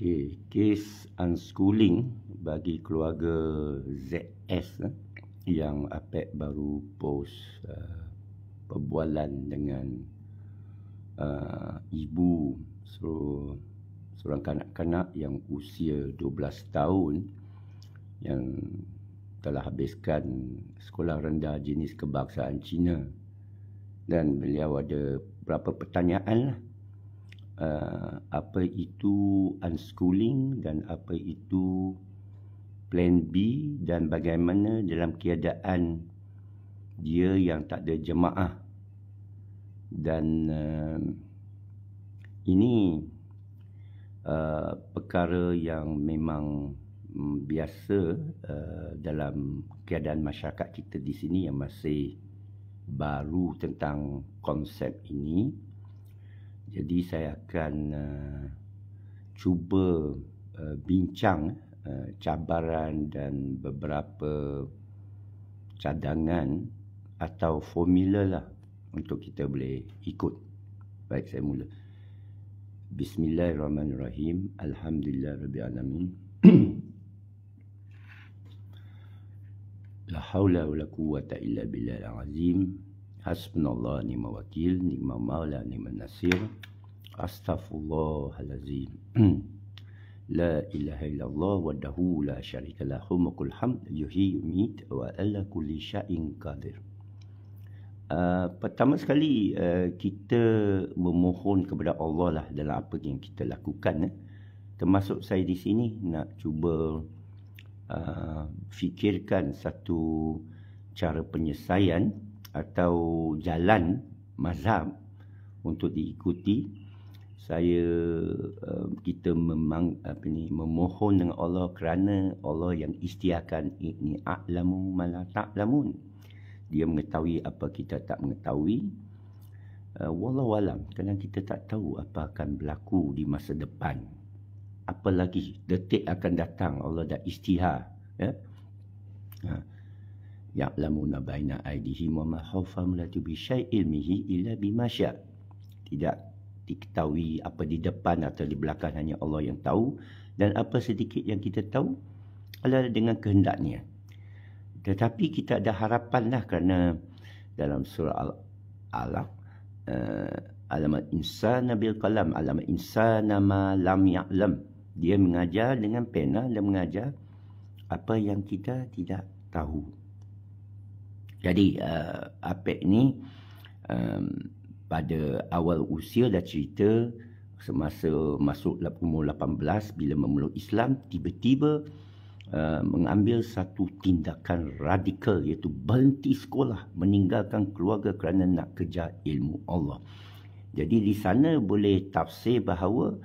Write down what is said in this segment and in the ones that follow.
Okay, kes unschooling bagi keluarga ZS eh, yang Apek baru post uh, eh, perbualan dengan uh, ibu so, seorang kanak-kanak yang usia 12 tahun yang telah habiskan sekolah rendah jenis kebangsaan Cina dan beliau ada beberapa pertanyaan lah uh, apa itu unschooling dan apa itu plan B dan bagaimana dalam keadaan dia yang tak ada jemaah dan uh, ini uh, perkara yang memang um, biasa uh, dalam keadaan masyarakat kita di sini yang masih baru tentang konsep ini jadi saya akan uh, cuba uh, bincang uh, cabaran dan beberapa cadangan atau formula lah untuk kita boleh ikut. Baik saya mula. Bismillahirrahmanirrahim. Alhamdulillah rabbil alamin. La haula wala quwwata illa billahil azim. Hasbunallah ni mawakil ni maula ni manasir Astaghfirullahalazim La ilaha illallah wa dahu la syarika la humukul hamd Yuhi umid wa ala kulli sya'in qadir Uh, pertama sekali uh, kita memohon kepada Allah lah dalam apa yang kita lakukan eh. Termasuk saya di sini nak cuba uh, fikirkan satu cara penyelesaian atau jalan mazhab untuk diikuti saya eh, kita memang apa ni memohon dengan Allah kerana Allah yang istiakan ini a'lamu mala ta'lamun dia mengetahui apa kita tak mengetahui eh, wallahu alam kadang kita tak tahu apa akan berlaku di masa depan apalagi detik akan datang Allah dah istiha. ya ha ya'lamuna baina aydihim wa ma khawfahum la tubi ilmihi illa bima syaa tidak diketahui apa di depan atau di belakang hanya Allah yang tahu dan apa sedikit yang kita tahu adalah dengan kehendaknya tetapi kita ada harapanlah kerana dalam surah al-alaq uh, alamat insana bil qalam alamat insana ma lam ya'lam dia mengajar dengan pena dan mengajar apa yang kita tidak tahu. Jadi uh, APEC ni um, pada awal usia dah cerita semasa masuk lah umur 18 bila memeluk Islam tiba-tiba uh, mengambil satu tindakan radikal iaitu berhenti sekolah meninggalkan keluarga kerana nak kejar ilmu Allah. Jadi di sana boleh tafsir bahawa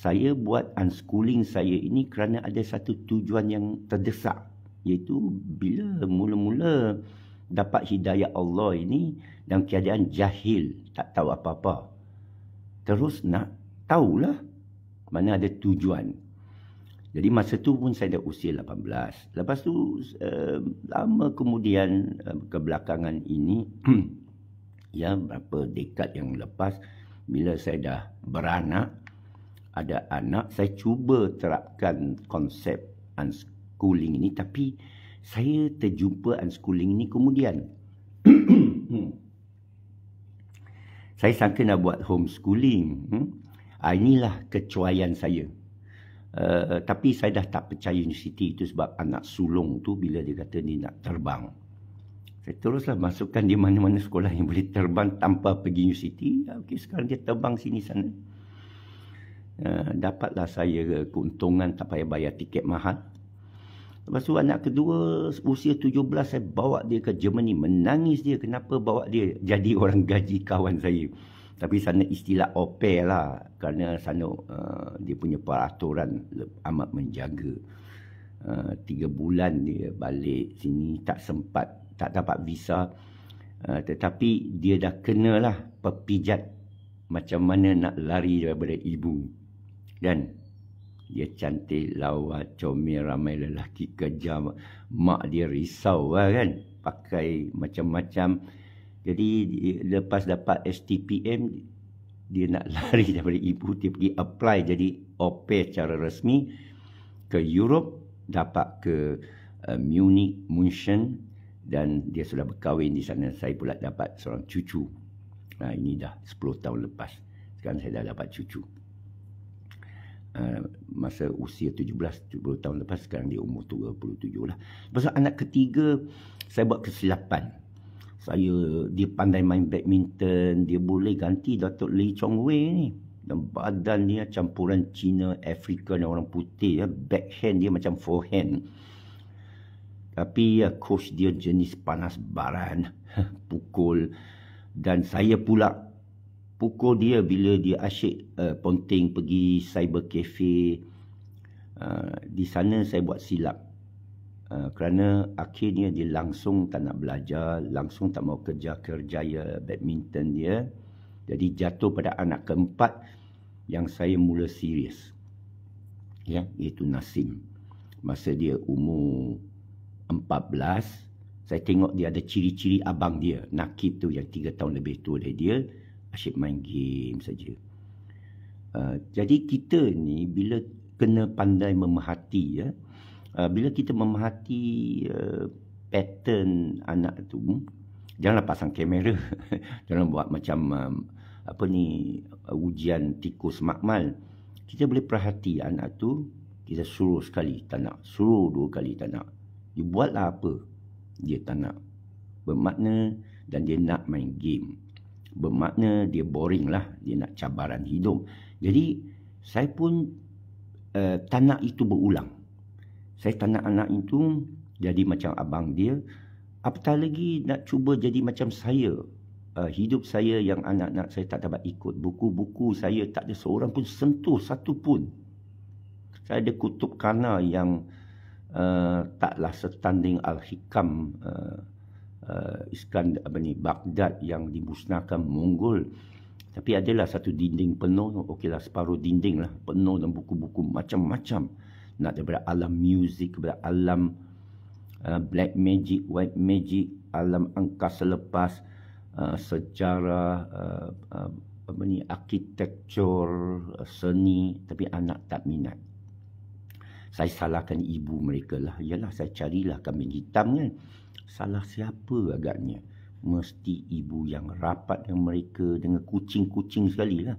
saya buat unschooling saya ini kerana ada satu tujuan yang terdesak iaitu bila mula-mula dapat hidayah Allah ini dalam keadaan jahil, tak tahu apa-apa. Terus nak tahulah mana ada tujuan. Jadi masa tu pun saya dah usia 18. Lepas tu eh, lama kemudian eh, kebelakangan ini ya berapa dekad yang lepas bila saya dah beranak ada anak saya cuba terapkan konsep unschooling ini tapi saya terjumpa unschooling ni kemudian. Hmm. saya sangka nak buat homeschooling. Hmm? Ah, inilah kecuaian saya. Uh, tapi saya dah tak percaya universiti itu sebab anak sulung tu bila dia kata ni nak terbang. Saya teruslah masukkan di mana-mana sekolah yang boleh terbang tanpa pergi universiti. Ah, okey, sekarang dia terbang sini sana. Uh, dapatlah saya keuntungan tak payah bayar tiket mahal. Lepas tu anak kedua usia 17 saya bawa dia ke Germany menangis dia kenapa bawa dia jadi orang gaji kawan saya. Tapi sana istilah au pair lah kerana sana uh, dia punya peraturan amat menjaga. Uh, tiga bulan dia balik sini tak sempat tak dapat visa uh, tetapi dia dah kenalah pepijat macam mana nak lari daripada ibu dan dia cantik lawa comel ramai lelaki kerja, mak dia risau lah kan pakai macam-macam jadi lepas dapat STPM dia nak lari daripada ibu dia pergi apply jadi OPE secara resmi ke Europe dapat ke uh, Munich München dan dia sudah berkahwin di sana saya pula dapat seorang cucu nah ini dah 10 tahun lepas sekarang saya dah dapat cucu Eh, masa usia 17 70 tahun lepas sekarang dia umur 27 lah pasal anak ketiga saya buat kesilapan saya dia pandai main badminton dia boleh ganti Datuk Lee Chong Wei ni dan badan dia campuran Cina Afrika dan orang putih ya backhand dia macam forehand tapi ya, coach dia jenis panas baran pukul dan saya pula pukul dia bila dia asyik uh, eh, ponting pergi cyber cafe uh, di sana saya buat silap uh, kerana akhirnya dia langsung tak nak belajar langsung tak mau kerja kerjaya badminton dia jadi jatuh pada anak keempat yang saya mula serius ya iaitu Nasim masa dia umur 14 saya tengok dia ada ciri-ciri abang dia Nakib tu yang tiga tahun lebih tua dari dia asyik main game saja. Uh, jadi kita ni bila kena pandai memahati ya. Uh, bila kita memahati uh, ah, pattern anak tu, janganlah pasang kamera. Jangan buat macam uh, apa ni uh, ujian tikus makmal. Kita boleh perhati anak tu, kita suruh sekali tak nak, suruh dua kali tak nak. Dia buatlah apa dia tak nak. Bermakna dan dia nak main game bermakna dia boring lah dia nak cabaran hidup jadi saya pun uh, tak nak itu berulang saya tak nak anak itu jadi macam abang dia apatah lagi nak cuba jadi macam saya uh, hidup saya yang anak-anak saya tak dapat ikut buku-buku saya tak ada seorang pun sentuh satu pun saya ada kutub kana yang uh, taklah setanding al-hikam uh, uh, Iskandar apa ni Baghdad yang dimusnahkan Mongol. Tapi adalah satu dinding penuh, okeylah separuh dinding lah penuh dengan buku-buku macam-macam. Nak daripada alam muzik, daripada alam uh, black magic, white magic, alam angkasa lepas, uh, sejarah, uh, uh, apa ni, arkitektur, uh, seni. Tapi anak tak minat. Saya salahkan ibu mereka lah. Yalah, saya carilah kambing hitam kan salah siapa agaknya mesti ibu yang rapat dengan mereka dengan kucing-kucing sekali lah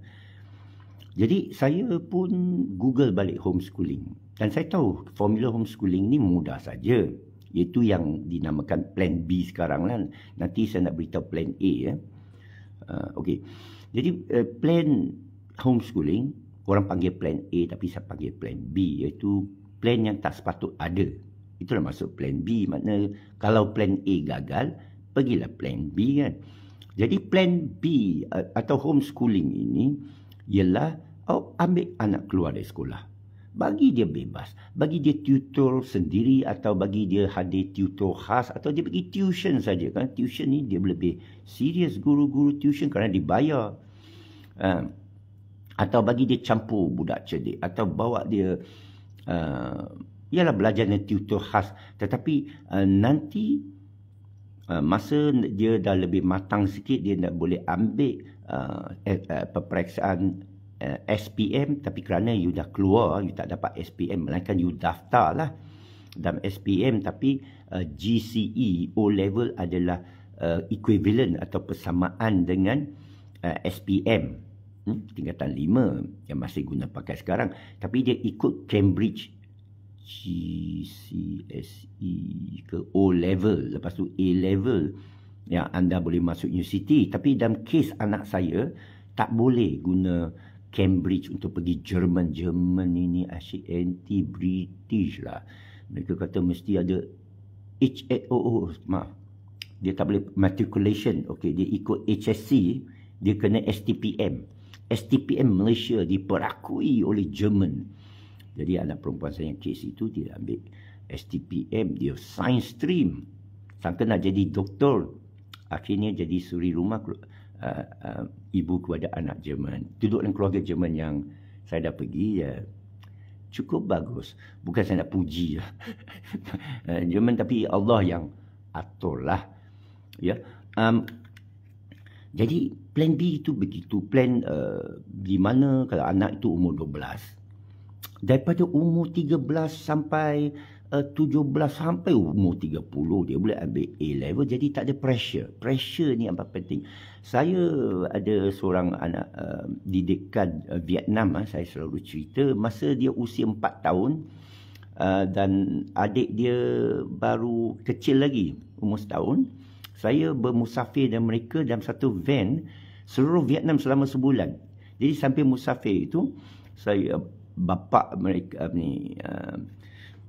jadi saya pun google balik homeschooling dan saya tahu formula homeschooling ni mudah saja iaitu yang dinamakan plan B sekarang lah nanti saya nak beritahu plan A ya uh, okey jadi uh, plan homeschooling orang panggil plan A tapi saya panggil plan B iaitu plan yang tak sepatut ada Itulah masuk plan B. Maknanya kalau plan A gagal, pergilah plan B kan. Jadi plan B atau homeschooling ini ialah awak oh, ambil anak keluar dari sekolah. Bagi dia bebas. Bagi dia tutor sendiri atau bagi dia hadir tutor khas atau dia pergi tuition saja kan. Tuition ni dia lebih serius guru-guru tuition kerana dibayar. Uh, atau bagi dia campur budak cedek atau bawa dia uh, ialah belajar dengan tutor khas tetapi uh, nanti uh, masa dia dah lebih matang sikit dia nak boleh ambil uh, uh, peperiksaan uh, SPM tapi kerana you dah keluar you tak dapat SPM melainkan you daftarlah dalam SPM tapi uh, GCE O level adalah uh, equivalent atau persamaan dengan uh, SPM hmm? tingkatan 5 yang masih guna pakai sekarang tapi dia ikut Cambridge GCSE ke O level lepas tu A level yang anda boleh masuk universiti tapi dalam kes anak saya tak boleh guna Cambridge untuk pergi Jerman Jerman ini asyik anti British lah mereka kata mesti ada HOO maaf dia tak boleh matriculation okey dia ikut HSC dia kena STPM STPM Malaysia diperakui oleh Jerman jadi anak perempuan saya yang kes itu dia ambil STPM, dia science stream. tak nak jadi doktor. Akhirnya jadi suri rumah uh, uh, ibu kepada anak Jerman. Duduk dengan keluarga Jerman yang saya dah pergi, ya uh, cukup bagus. Bukan saya nak puji. Ya. Uh, Jerman tapi Allah yang atur lah. Ya. Um, jadi plan B itu begitu. Plan uh, di mana kalau anak itu umur 12 daripada umur 13 sampai eh, uh, 17 sampai umur 30 dia boleh ambil A level jadi tak ada pressure pressure ni apa penting saya ada seorang anak uh, eh, didikan uh, eh, Vietnam uh, saya selalu cerita masa dia usia 4 tahun Uh, dan adik dia baru kecil lagi umur setahun saya bermusafir dengan mereka dalam satu van seluruh Vietnam selama sebulan jadi sampai musafir itu saya bapa mereka apa ni uh,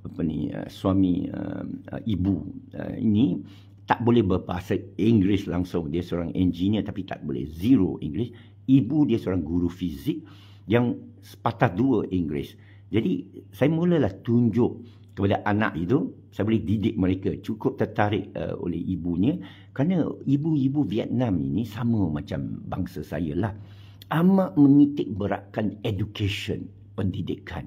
apa ni uh, suami uh, uh, ibu uh, ini tak boleh berbahasa Inggeris langsung dia seorang engineer tapi tak boleh zero English ibu dia seorang guru fizik yang sepatah dua Inggeris jadi saya mulalah tunjuk kepada anak itu saya boleh didik mereka cukup tertarik uh, oleh ibunya kerana ibu-ibu Vietnam ini sama macam bangsa saya lah amat menitik beratkan education pendidikan.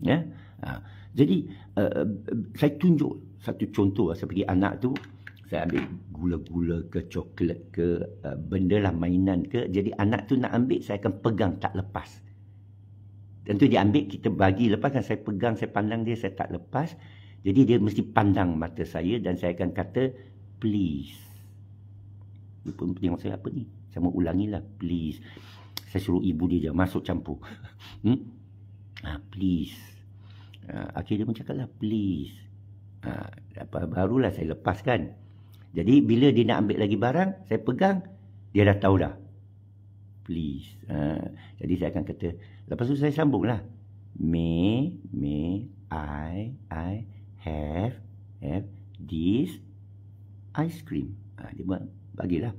Ya. Ha. Jadi uh, saya tunjuk satu contoh saya pergi anak tu saya ambil gula-gula ke coklat ke uh, benda lah mainan ke jadi anak tu nak ambil saya akan pegang tak lepas. Tentu dia ambil kita bagi lepas kan saya pegang saya pandang dia saya tak lepas. Jadi dia mesti pandang mata saya dan saya akan kata please. Dia pun tengok saya apa ni? Saya mau ulangilah please. Saya suruh ibu dia je masuk campur. hmm? ah, please ah, akhirnya pun cakap lah please ah, apa, barulah saya lepaskan jadi bila dia nak ambil lagi barang saya pegang dia dah tahu dah please ah, jadi saya akan kata lepas tu saya sambunglah. lah may may I I have have this ice cream ah, dia buat bagilah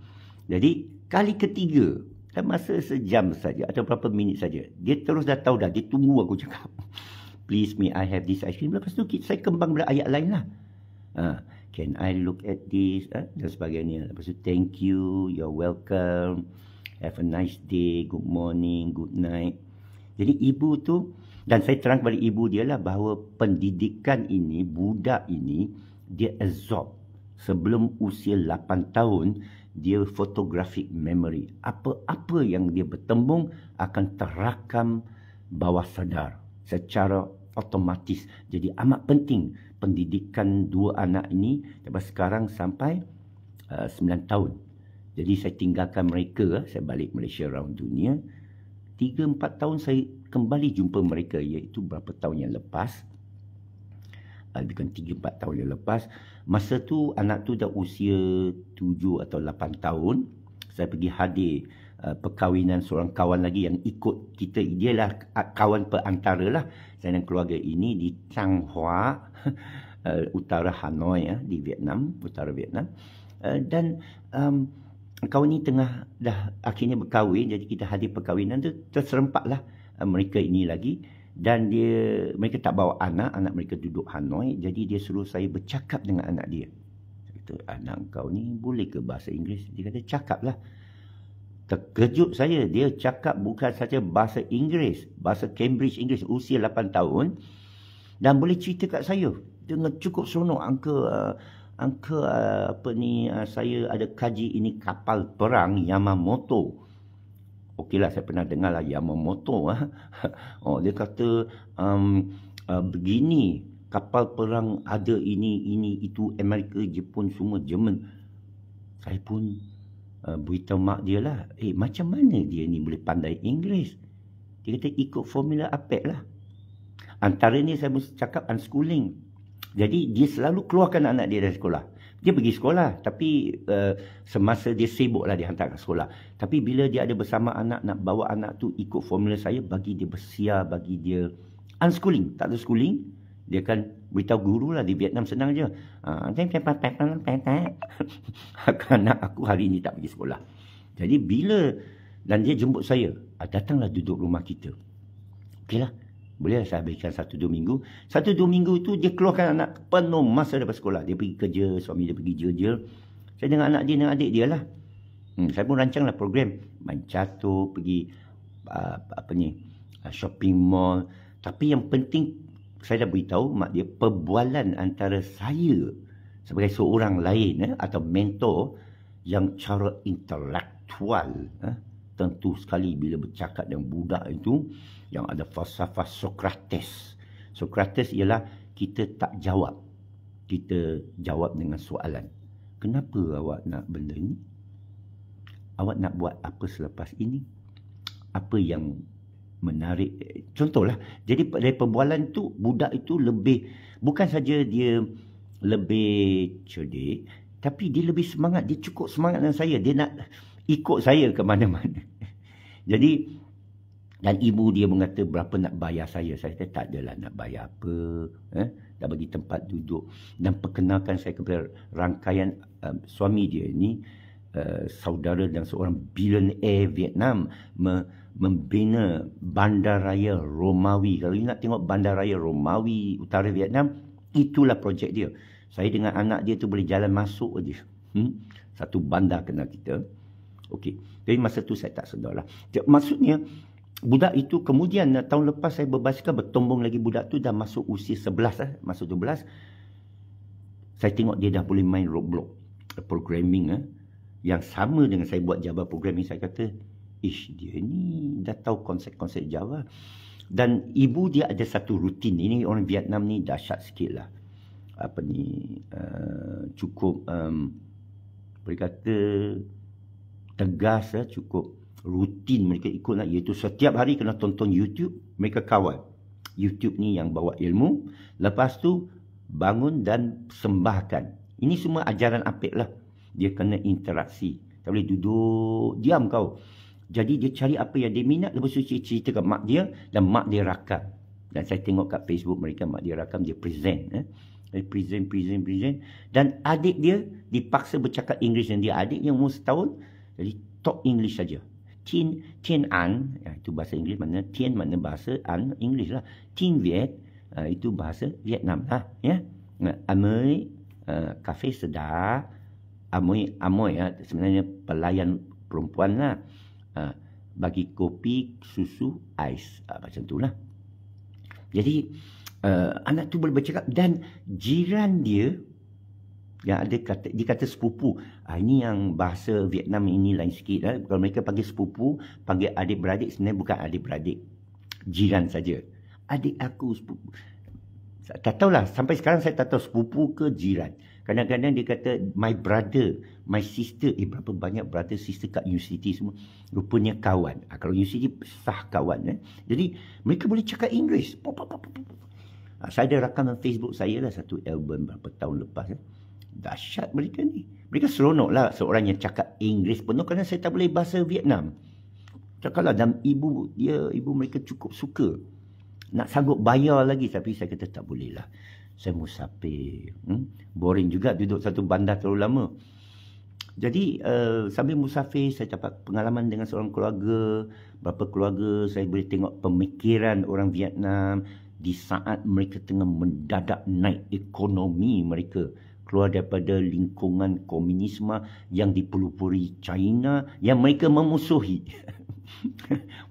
jadi kali ketiga dan masa sejam saja atau berapa minit saja, dia terus dah tahu dah, dia tunggu aku cakap. Please may I have this ice cream. Lepas tu saya kembang pada ayat lain lah. Ha, can I look at this ha, dan sebagainya. Lepas tu thank you, you're welcome. Have a nice day, good morning, good night. Jadi ibu tu dan saya terang kepada ibu dia lah bahawa pendidikan ini, budak ini dia absorb sebelum usia 8 tahun dia photographic memory. Apa-apa yang dia bertembung akan terakam bawah sadar secara otomatis. Jadi amat penting pendidikan dua anak ini daripada sekarang sampai uh, 9 tahun. Jadi saya tinggalkan mereka, uh, saya balik Malaysia round dunia. 3-4 tahun saya kembali jumpa mereka iaitu berapa tahun yang lepas. Uh, bukan 3-4 tahun yang lepas. Masa tu anak tu dah usia 7 atau 8 tahun. Saya pergi hadir uh, perkahwinan seorang kawan lagi yang ikut kita. dia lah kawan perantara lah. Saya dan keluarga ini di Chang Hua, uh, utara Hanoi ya, di Vietnam, utara Vietnam. Uh, dan um, kawan ni tengah dah akhirnya berkahwin. Jadi kita hadir perkahwinan tu terserempaklah uh, mereka ini lagi dan dia mereka tak bawa anak anak mereka duduk Hanoi jadi dia suruh saya bercakap dengan anak dia saya kata anak kau ni boleh ke bahasa Inggeris dia kata cakaplah terkejut saya dia cakap bukan saja bahasa Inggeris bahasa Cambridge Inggeris usia 8 tahun dan boleh cerita kat saya dengan cukup seronok angka angka uh, uh, apa ni uh, saya ada kaji ini kapal perang Yamamoto Okey lah, saya pernah dengar lah Yamamoto ah. Oh dia kata um, uh, begini kapal perang ada ini ini itu Amerika Jepun semua Jerman. Saya pun uh, beritahu mak dia lah. Eh macam mana dia ni boleh pandai Inggeris? Dia kata ikut formula APEC lah. Antara ni saya mesti cakap unschooling. Jadi dia selalu keluarkan anak dia dari sekolah dia pergi sekolah tapi uh, semasa dia sibuklah dia hantar ke sekolah tapi bila dia ada bersama anak nak bawa anak tu ikut formula saya bagi dia bersiar bagi dia unschooling tak ada schooling dia kan beritahu guru lah di Vietnam senang je anak aku hari ini tak pergi sekolah jadi bila dan dia jemput saya ah, datanglah duduk rumah kita okeylah lah boleh saya habiskan satu dua minggu. Satu dua minggu tu dia keluarkan anak penuh masa daripada sekolah. Dia pergi kerja, suami dia pergi kerja. Saya dengan anak dia dan adik dia lah. Hmm, saya pun rancang lah program. Main catur, pergi uh, apa ni, uh, shopping mall. Tapi yang penting saya dah beritahu mak dia perbualan antara saya sebagai seorang lain eh, atau mentor yang cara intelektual eh, tentu sekali bila bercakap dengan budak itu yang ada falsafah Socrates. Socrates ialah kita tak jawab. Kita jawab dengan soalan. Kenapa awak nak benda ni? Awak nak buat apa selepas ini? Apa yang menarik? Contohlah, jadi dari perbualan tu budak itu lebih bukan saja dia lebih cerdik, tapi dia lebih semangat, dia cukup semangat dengan saya, dia nak ikut saya ke mana-mana. Jadi, dan ibu dia mengata berapa nak bayar saya. Saya kata tak adalah nak bayar apa. Eh? Dah bagi tempat duduk. Dan perkenalkan saya kepada rangkaian um, suami dia ni. Uh, saudara dan seorang billionaire Vietnam me- membina bandar raya Romawi. Kalau nak tengok bandar raya Romawi utara Vietnam, itulah projek dia. Saya dengan anak dia tu boleh jalan masuk aja. Hmm? Satu bandar kena kita. Okey. tapi masa tu saya tak sedar lah. Maksudnya, budak itu kemudian tahun lepas saya berbasikal bertombong lagi budak tu dah masuk usia sebelas, eh, masuk belas. saya tengok dia dah boleh main Roblox eh, programming eh, yang sama dengan saya buat Java programming saya kata ish dia ni dah tahu konsep-konsep Java dan ibu dia ada satu rutin ini orang Vietnam ni dahsyat sikit lah apa ni uh, cukup um, boleh kata tegas lah cukup rutin mereka ikutlah iaitu setiap hari kena tonton YouTube mereka kawal YouTube ni yang bawa ilmu lepas tu bangun dan sembahkan ini semua ajaran apik lah dia kena interaksi tak boleh duduk diam kau jadi dia cari apa yang dia minat lepas tu cerita ke mak dia dan mak dia rakam dan saya tengok kat Facebook mereka mak dia rakam dia present eh. Dia present, present, present. Dan adik dia dipaksa bercakap English Dan dia adik yang umur setahun. Jadi talk English saja. Tin Tin An ya, itu bahasa Inggeris mana Tin mana bahasa An Inggeris lah Tin Viet ya, itu bahasa Vietnam lah ya Amoy ya, kafe sedar Amoy Amoy ya sebenarnya pelayan perempuan lah bagi kopi susu ais macam tu lah jadi eh, anak tu boleh bercakap dan jiran dia yang ada kata, dia kata sepupu. Ah, ini yang bahasa Vietnam ini lain sikit. Eh. Kalau mereka panggil sepupu, panggil adik-beradik sebenarnya bukan adik-beradik. Jiran saja. Adik aku sepupu. Tak tahulah, sampai sekarang saya tak tahu sepupu ke jiran. Kadang-kadang dia kata, my brother, my sister. Eh, berapa banyak brother, sister kat UCT semua. Rupanya kawan. Ha, kalau UCT, sah kawan. Eh. Jadi, mereka boleh cakap Inggeris. Ha, saya ada rakam dalam Facebook saya lah, satu album berapa tahun lepas. Eh dahsyat mereka ni. Mereka lah seorang yang cakap Inggeris penuh kerana saya tak boleh bahasa Vietnam. Cakaplah dan ibu dia, ibu mereka cukup suka. Nak sanggup bayar lagi tapi saya kata tak boleh lah. Saya musafir. Hmm? Boring juga duduk satu bandar terlalu lama. Jadi uh, sambil musafir saya dapat pengalaman dengan seorang keluarga. Berapa keluarga saya boleh tengok pemikiran orang Vietnam. Di saat mereka tengah mendadak naik ekonomi Mereka keluar daripada lingkungan komunisme yang dipelupuri China yang mereka memusuhi.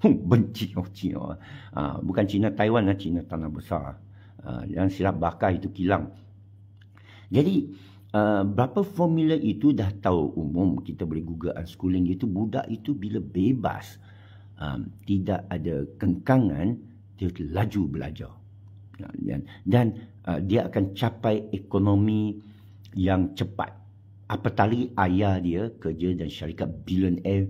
Hmm, benci oh Cina. Ah, bukan China Taiwan lah, China tanah besar. Ah, yang silap bakar itu kilang. Jadi, ah, berapa formula itu dah tahu umum kita boleh google unschooling itu budak itu bila bebas tidak ada kengkangan dia laju belajar dan, dan uh, dia akan capai ekonomi yang cepat. Apatah lagi ayah dia kerja dan syarikat air, eh,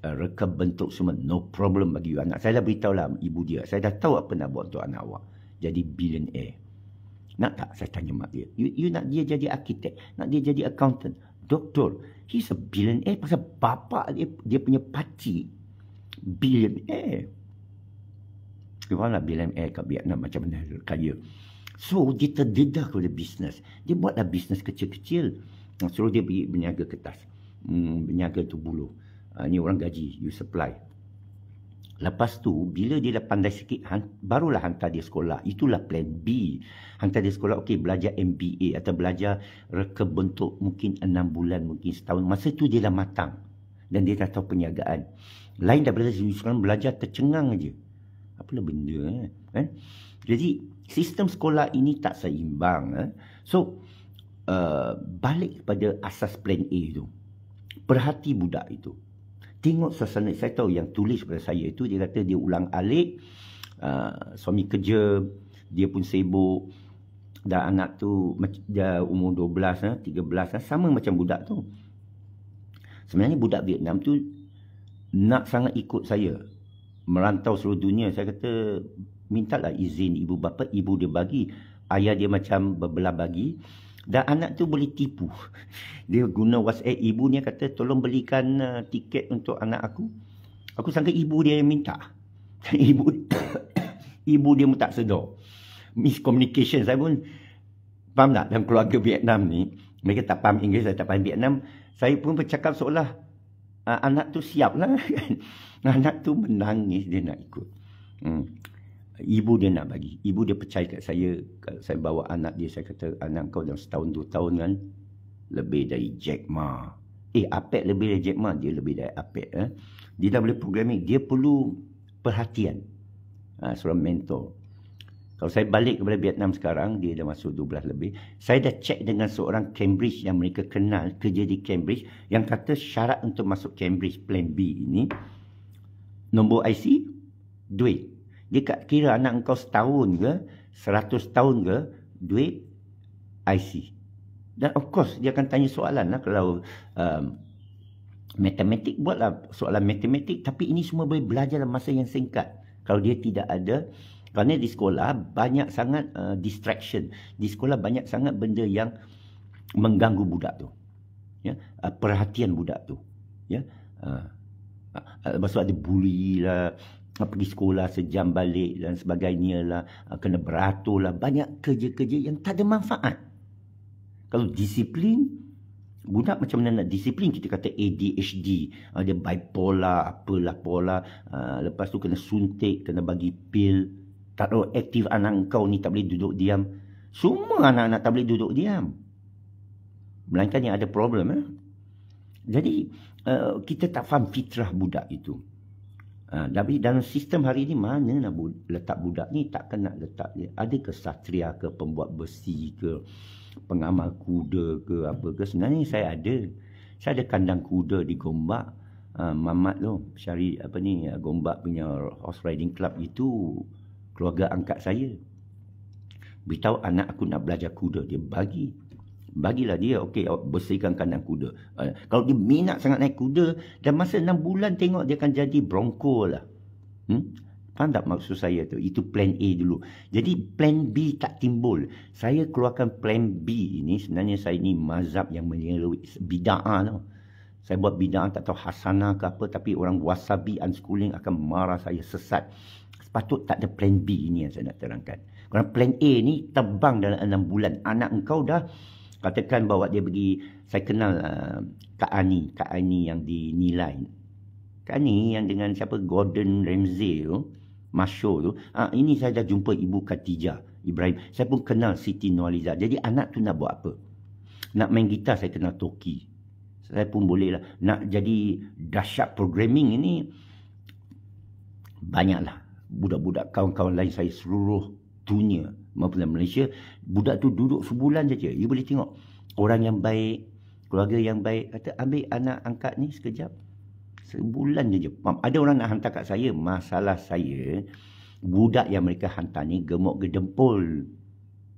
reka bentuk semua no problem bagi you anak saya dah beritahu lah ibu dia saya dah tahu apa nak buat untuk anak awak jadi air, nak tak saya tanya mak dia you, you nak dia jadi arkitek nak dia jadi accountant doktor he's a air. pasal bapa dia dia punya pati billionaire Kau faham lah air kat Vietnam macam mana kaya. So dia terdedah kepada bisnes. Dia buatlah bisnes kecil-kecil. So dia pergi berniaga kertas. Hmm, berniaga tu bulu. Uh, ah, ni orang gaji, you supply. Lepas tu, bila dia dah pandai sikit, han- barulah hantar dia sekolah. Itulah plan B. Hantar dia sekolah, okey, belajar MBA atau belajar reka bentuk mungkin 6 bulan, mungkin setahun. Masa tu dia dah matang dan dia dah tahu perniagaan. Lain daripada sekarang belajar tercengang aja. Apalah benda eh? Kan? Jadi sistem sekolah ini tak seimbang. Eh? So uh, balik pada asas plan A itu. Perhati budak itu. Tengok suasana saya tahu yang tulis pada saya itu dia kata dia ulang alik. Uh, suami kerja, dia pun sibuk dan anak tu dia umur 12 eh, 13 eh, sama macam budak tu. Sebenarnya budak Vietnam tu nak sangat ikut saya merantau seluruh dunia. Saya kata mintalah izin ibu bapa ibu dia bagi ayah dia macam berbelah bagi dan anak tu boleh tipu dia guna WhatsApp ibu dia kata tolong belikan uh, tiket untuk anak aku aku sangka ibu dia yang minta ibu ibu dia pun tak sedar miscommunication saya pun faham tak dalam keluarga Vietnam ni mereka tak faham Inggeris saya tak faham Vietnam saya pun bercakap seolah uh, anak tu siap lah kan anak tu menangis dia nak ikut hmm ibu dia nak bagi. Ibu dia percaya kat saya, saya bawa anak dia, saya kata anak kau dalam setahun, dua tahun kan, lebih dari Jack Ma. Eh, Apek lebih dari Jack Ma, dia lebih dari Apek. Eh? Dia dah boleh programming, dia perlu perhatian. Ha, seorang mentor. Kalau saya balik kepada Vietnam sekarang, dia dah masuk 12 lebih. Saya dah check dengan seorang Cambridge yang mereka kenal, kerja di Cambridge, yang kata syarat untuk masuk Cambridge Plan B ini, nombor IC, duit. Dia kira anak kau setahun ke, seratus tahun ke, duit IC. Dan of course dia akan tanya soalan lah kalau um, matematik buatlah soalan matematik tapi ini semua boleh belajar dalam masa yang singkat kalau dia tidak ada kerana di sekolah banyak sangat uh, distraction di sekolah banyak sangat benda yang mengganggu budak tu ya uh, perhatian budak tu ya uh, uh, maksud ada bully lah Ah, pergi sekolah sejam balik dan sebagainya lah ah, kena beratur lah banyak kerja-kerja yang tak ada manfaat kalau disiplin budak macam mana nak disiplin kita kata ADHD ah, dia bipolar apalah pola lepas tu kena suntik kena bagi pil tak tahu aktif anak kau ni tak boleh duduk diam semua anak-anak tak boleh duduk diam melainkan yang ada problem eh? jadi kita tak faham fitrah budak itu Ha, tapi dalam sistem hari ini mana nak bu- letak budak ni tak kena letak dia. Ada ke satria ke pembuat besi ke pengamal kuda ke apa ke. Sebenarnya saya ada. Saya ada kandang kuda di Gombak. Uh, Mamat tu, Syari apa ni, eh, Gombak punya horse riding club itu keluarga angkat saya. Beritahu anak aku nak belajar kuda, dia bagi bagilah dia okey awak bersihkan kandang kuda. Uh, kalau dia minat sangat naik kuda dan masa 6 bulan tengok dia akan jadi bronco lah. Hmm? Faham tak maksud saya tu? Itu plan A dulu. Jadi plan B tak timbul. Saya keluarkan plan B ini sebenarnya saya ni mazhab yang menyeluruh bida'ah tau. Saya buat bida'ah tak tahu hasanah ke apa tapi orang wasabi unschooling akan marah saya sesat. Sepatut tak ada plan B ini yang saya nak terangkan. Kerana plan A ni tebang dalam 6 bulan. Anak engkau dah katakan bawa dia pergi saya kenal uh, Kak Ani Kak Ani yang dinilai Kak Ani yang dengan siapa Gordon Ramsay tu Masyo tu ah, ini saya dah jumpa ibu Khatijah Ibrahim saya pun kenal Siti Nualiza jadi anak tu nak buat apa nak main gitar saya kenal Toki saya pun boleh lah nak jadi dahsyat programming ini banyaklah budak-budak kawan-kawan lain saya seluruh dunia maupun Malaysia budak tu duduk sebulan saja you boleh tengok orang yang baik keluarga yang baik kata ambil anak angkat ni sekejap sebulan saja ada orang nak hantar kat saya masalah saya budak yang mereka hantar ni gemuk gedempul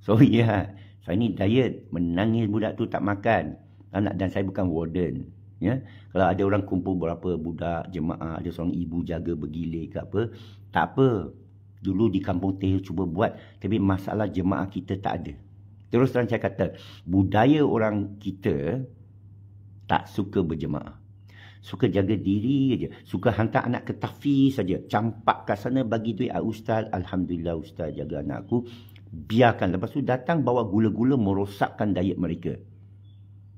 so ya yeah. saya ni diet menangis budak tu tak makan anak dan saya bukan warden ya kalau ada orang kumpul berapa budak jemaah ada seorang ibu jaga bergilir ke apa tak apa dulu di kampung Tehil cuba buat tapi masalah jemaah kita tak ada. Terus terang saya kata, budaya orang kita tak suka berjemaah. Suka jaga diri saja. Suka hantar anak ke tafi saja. Campak kat sana bagi duit ah, ustaz. Alhamdulillah ustaz jaga anak aku. Biarkan. Lepas tu datang bawa gula-gula merosakkan diet mereka.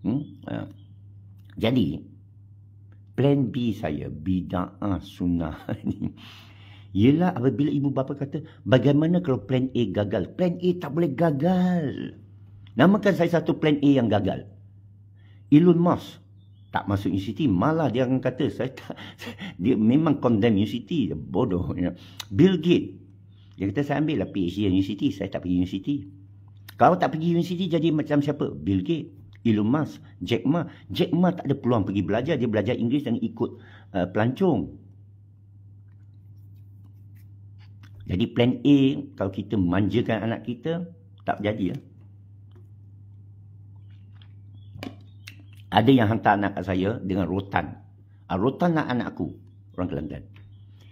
Hmm? Ha. Jadi, plan B saya, bida'ah sunnah ni. Yelah apabila ibu bapa kata bagaimana kalau plan A gagal? Plan A tak boleh gagal. Namakan saya satu plan A yang gagal. Elon Musk tak masuk universiti malah dia akan kata saya tak dia memang condemn universiti bodoh Bill Gates dia kata saya ambil lah PhD universiti saya tak pergi universiti kalau tak pergi universiti jadi macam siapa Bill Gates Elon Musk Jack Ma Jack Ma tak ada peluang pergi belajar dia belajar Inggeris dan ikut uh, pelancong Jadi plan A kalau kita manjakan anak kita tak jadi ya. Ada yang hantar anak kat saya dengan rotan. Ah, rotan nak lah anak aku. Orang Kelantan.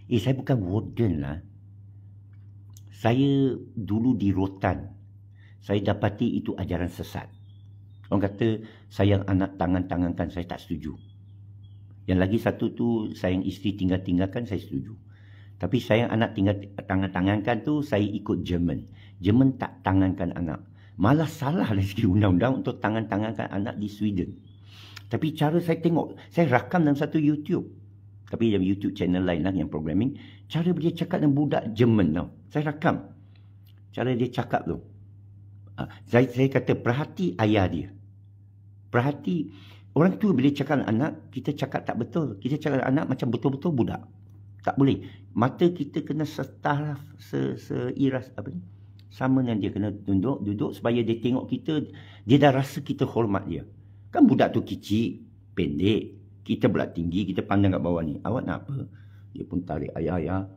Eh, saya bukan warden lah. Saya dulu di rotan. Saya dapati itu ajaran sesat. Orang kata, sayang anak tangan-tangankan, saya tak setuju. Yang lagi satu tu, sayang isteri tinggal-tinggalkan, saya setuju. Tapi saya anak tinggal tangan-tangankan tu saya ikut Jerman. Jerman tak tangankan anak. Malah salah dari segi undang-undang untuk tangan-tangankan anak di Sweden. Tapi cara saya tengok, saya rakam dalam satu YouTube. Tapi dalam YouTube channel lain lah yang programming. Cara dia cakap dengan budak Jerman tau. Saya rakam. Cara dia cakap tu. Ah, saya, saya kata perhati ayah dia. Perhati. Orang tu bila cakap anak, kita cakap tak betul. Kita cakap anak macam betul-betul budak. Tak boleh. Mata kita kena setaraf, lah, se, iras apa ni? Sama dengan dia kena tunduk, duduk supaya dia tengok kita, dia dah rasa kita hormat dia. Kan budak tu kecil, pendek, kita pula tinggi, kita pandang kat bawah ni. Awak nak apa? Dia pun tarik ayah-ayah,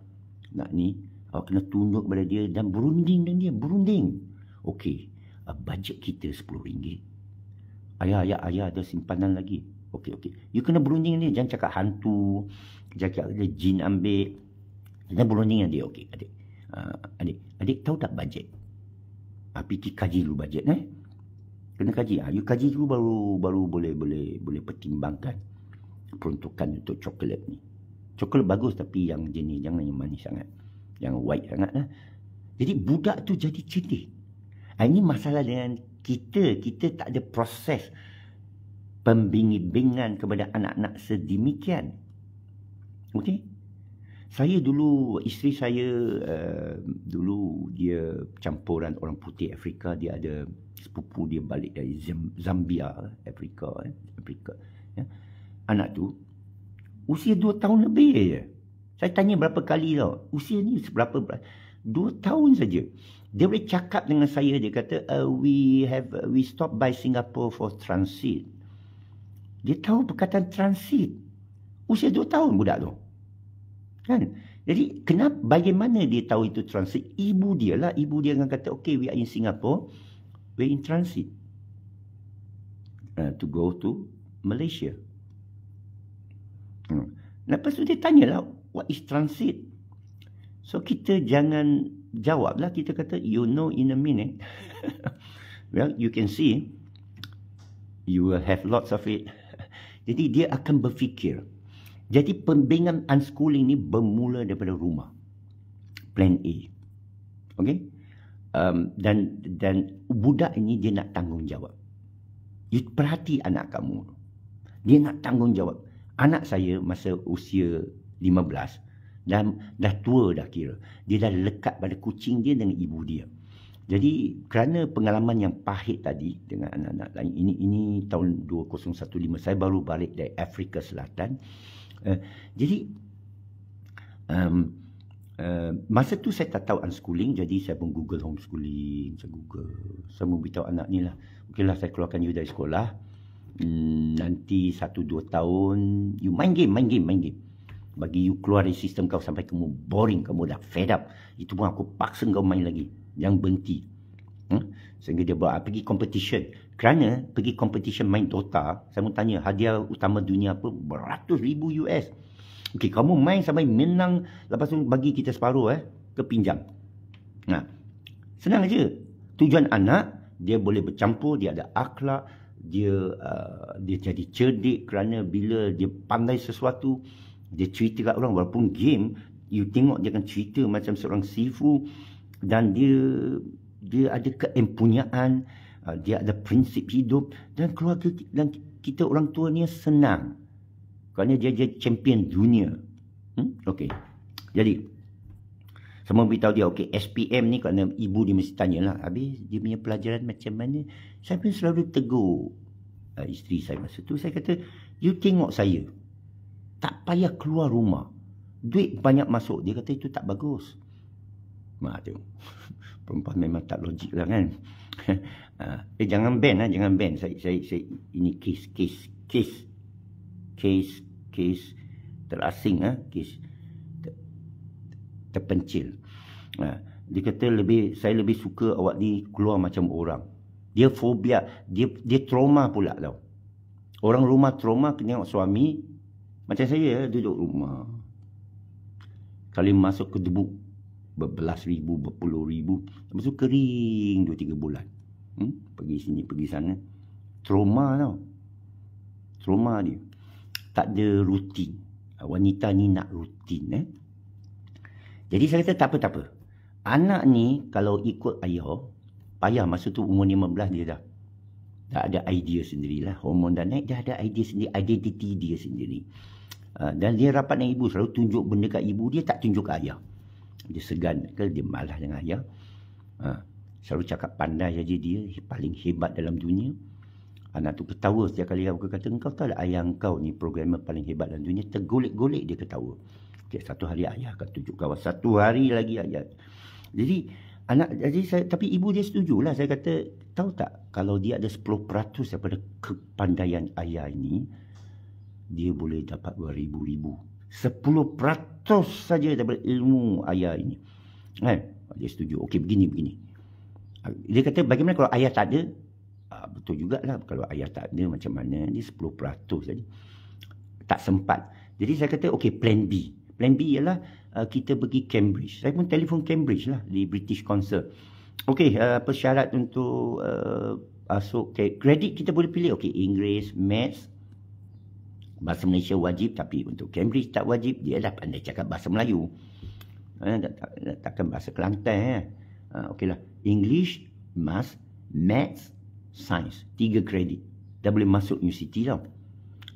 nak ni. Awak kena tunduk pada dia dan berunding dengan dia, berunding. Okey, uh, budget kita RM10. ayah ayah ada simpanan lagi. Okey okey. You kena berunding ni jangan cakap hantu, jangan cakap dia jin ambil. Jangan berunding dia okey adik. Uh, adik, adik tahu tak bajet? tapi ah, pergi kaji dulu bajet eh. Kena kaji. Uh, you kaji dulu baru baru boleh boleh boleh pertimbangkan peruntukan untuk coklat ni. Coklat bagus tapi yang jenis jangan yang manis sangat. Yang white sangat lah. Jadi budak tu jadi cedih. ini masalah dengan kita. Kita tak ada Proses pembingi-bingan kepada anak-anak sedemikian. Okey? Saya dulu, isteri saya uh, dulu dia campuran orang putih Afrika. Dia ada sepupu dia balik dari Zambia, Afrika. Eh? Afrika. Ya? Anak tu usia dua tahun lebih je. Saya tanya berapa kali tau. Usia ni seberapa? berapa? Dua tahun saja. Dia boleh cakap dengan saya. Dia kata, uh, we have uh, we stop by Singapore for transit dia tahu perkataan transit usia dua tahun budak tu kan jadi kenapa bagaimana dia tahu itu transit ibu dia lah ibu dia akan kata okay we are in Singapore we in transit uh, to go to Malaysia hmm. lepas tu dia tanyalah what is transit so kita jangan jawab lah kita kata you know in a minute well you can see you will have lots of it jadi dia akan berfikir. Jadi pembimbingan unschooling ini bermula daripada rumah. Plan A. Okay? Um, dan dan budak ini dia nak tanggungjawab. You perhati anak kamu. Dia nak tanggungjawab. Anak saya masa usia 15 dan dah tua dah kira. Dia dah lekat pada kucing dia dengan ibu dia. Jadi kerana pengalaman yang pahit tadi dengan anak-anak lain ini ini tahun 2015 saya baru balik dari Afrika Selatan. Uh, jadi um, Uh, masa tu saya tak tahu unschooling jadi saya pun google homeschooling saya google saya mau beritahu anak ni lah okeylah saya keluarkan you dari sekolah hmm, nanti satu dua tahun you main game main game main game bagi you keluar dari sistem kau sampai kamu boring kamu dah fed up itu pun aku paksa kau main lagi yang berhenti. Ha? Sehingga dia buat ah, pergi competition. Kerana pergi competition main Dota, saya mau tanya hadiah utama dunia apa? Beratus ribu US. Okey, kamu main sampai menang, lepas tu bagi kita separuh eh, ke pinjam. Nah, ha. senang aja. Tujuan anak, dia boleh bercampur, dia ada akhlak, dia uh, dia jadi cerdik kerana bila dia pandai sesuatu, dia cerita kat orang. Walaupun game, you tengok dia akan cerita macam seorang sifu, dan dia dia ada keempunyaan uh, dia ada prinsip hidup dan keluarga dan kita orang tua ni senang kerana dia dia champion dunia hmm? okey jadi semua beritahu dia okey SPM ni kerana ibu dia mesti tanyalah habis dia punya pelajaran macam mana saya pun selalu tegur uh, isteri saya masa tu saya kata you tengok saya tak payah keluar rumah duit banyak masuk dia kata itu tak bagus Mak tu. Perempuan memang tak logik lah kan. Ah, eh jangan ban lah. Jangan ban. Saya, saya, saya, ini kes, kes, kes. Kes, kes. Terasing lah. Kes. terpencil. Ha. Dia kata lebih, saya lebih suka awak ni keluar macam orang. Dia fobia. Dia, dia trauma pula tau. Orang rumah trauma kena tengok suami. Macam saya duduk rumah. Kali masuk ke debuk berbelas ribu, berpuluh ribu. Lepas tu kering dua tiga bulan. Hmm? Pergi sini, pergi sana. Trauma tau. Trauma dia. Tak ada rutin. Wanita ni nak rutin. Eh? Jadi saya kata tak apa-tak apa. Anak ni kalau ikut ayah, payah masa tu umur 15 dia dah. Dah ada idea sendirilah. Hormon dah naik, dah ada idea sendiri. Identity dia sendiri. Ah, dan dia rapat dengan ibu. Selalu tunjuk benda kat ibu. Dia tak tunjuk kat ayah dia segan ke dia malas dengan ayah ha. selalu cakap pandai saja dia paling hebat dalam dunia anak tu ketawa setiap kali aku kata engkau tahu lah ayah kau ni programmer paling hebat dalam dunia tergolek-golek dia ketawa setiap satu hari ayah akan tunjuk kawan satu hari lagi ayah jadi anak jadi saya, tapi ibu dia setuju lah saya kata tahu tak kalau dia ada 10% daripada kepandaian ayah ini dia boleh dapat beribu-ribu Sepuluh peratus saja daripada ilmu ayah ini. Kan? Eh, dia setuju. Okey, begini, begini. Dia kata, bagaimana kalau ayah tak ada? Uh, betul jugalah. Kalau ayah tak ada, macam mana? Ini peratus saja. Tak sempat. Jadi, saya kata, okey, plan B. Plan B ialah uh, kita pergi Cambridge. Saya pun telefon Cambridge lah di British Council. Okey, uh, apa syarat untuk uh, masuk? Okay, kredit kita boleh pilih. Okey, Inggeris, Maths, bahasa Malaysia wajib tapi untuk Cambridge tak wajib dia dah pandai cakap bahasa Melayu eh, tak, takkan bahasa Kelantan eh. ha, ok lah English must Maths Science tiga kredit dah boleh masuk universiti tau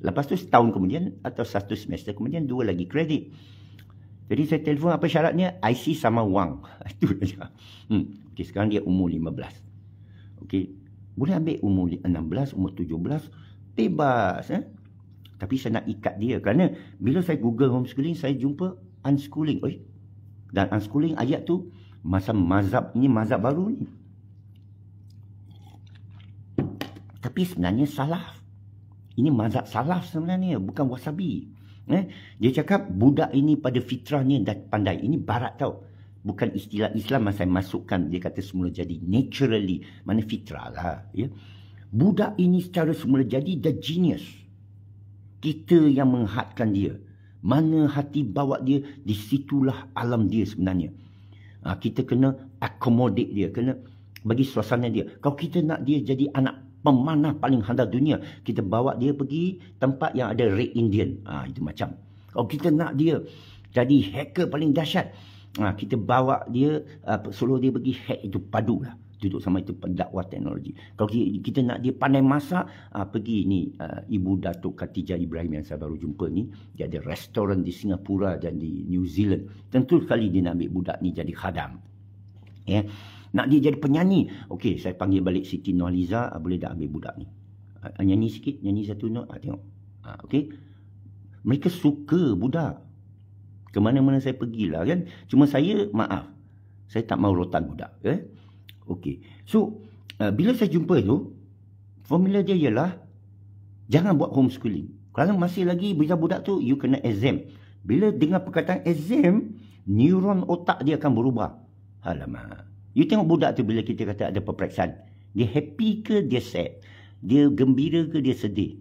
lepas tu setahun kemudian atau satu semester kemudian dua lagi kredit jadi saya telefon apa syaratnya IC sama wang itu saja hmm. ok sekarang dia umur 15 okey boleh ambil umur 16 umur 17 bebas eh? tapi saya nak ikat dia kerana bila saya google homeschooling saya jumpa unschooling oi dan unschooling ayat tu masa mazhab ini mazhab baru ni tapi sebenarnya salah ini mazhab salah sebenarnya bukan wasabi eh dia cakap budak ini pada fitrahnya dah pandai ini barat tau bukan istilah Islam masa saya masukkan dia kata semula jadi naturally mana fitrah lah ya budak ini secara semula jadi dah genius kita yang menghadkan dia. Mana hati bawa dia, di situlah alam dia sebenarnya. Ha, kita kena accommodate dia, kena bagi suasana dia. Kalau kita nak dia jadi anak pemanah paling handal dunia, kita bawa dia pergi tempat yang ada Red Indian. Ah ha, itu macam. Kalau kita nak dia jadi hacker paling dahsyat, ha, kita bawa dia, uh, suruh dia pergi hack itu padu lah duduk sama itu pendakwa teknologi. Kalau kita nak dia pandai masak, ah, pergi ni ah, Ibu Datuk Khatijah Ibrahim yang saya baru jumpa ni. Dia ada restoran di Singapura dan di New Zealand. Tentu sekali dia nak ambil budak ni jadi khadam. Ya. Yeah. Nak dia jadi penyanyi. Okey, saya panggil balik Siti Nualiza, uh, ah, boleh tak ambil budak ni? nyanyi sikit, nyanyi satu note, uh, tengok. Uh, Okey. Mereka suka budak. Kemana-mana saya pergilah kan. Cuma saya, maaf. Saya tak mahu rotan budak. Eh? Okey. So, uh, bila saya jumpa tu, formula dia ialah jangan buat homeschooling. Kalau masih lagi bila budak tu you kena exam. Bila dengar perkataan exam, neuron otak dia akan berubah. Alamak. You tengok budak tu bila kita kata ada peperiksaan, dia happy ke dia sad? Dia gembira ke dia sedih?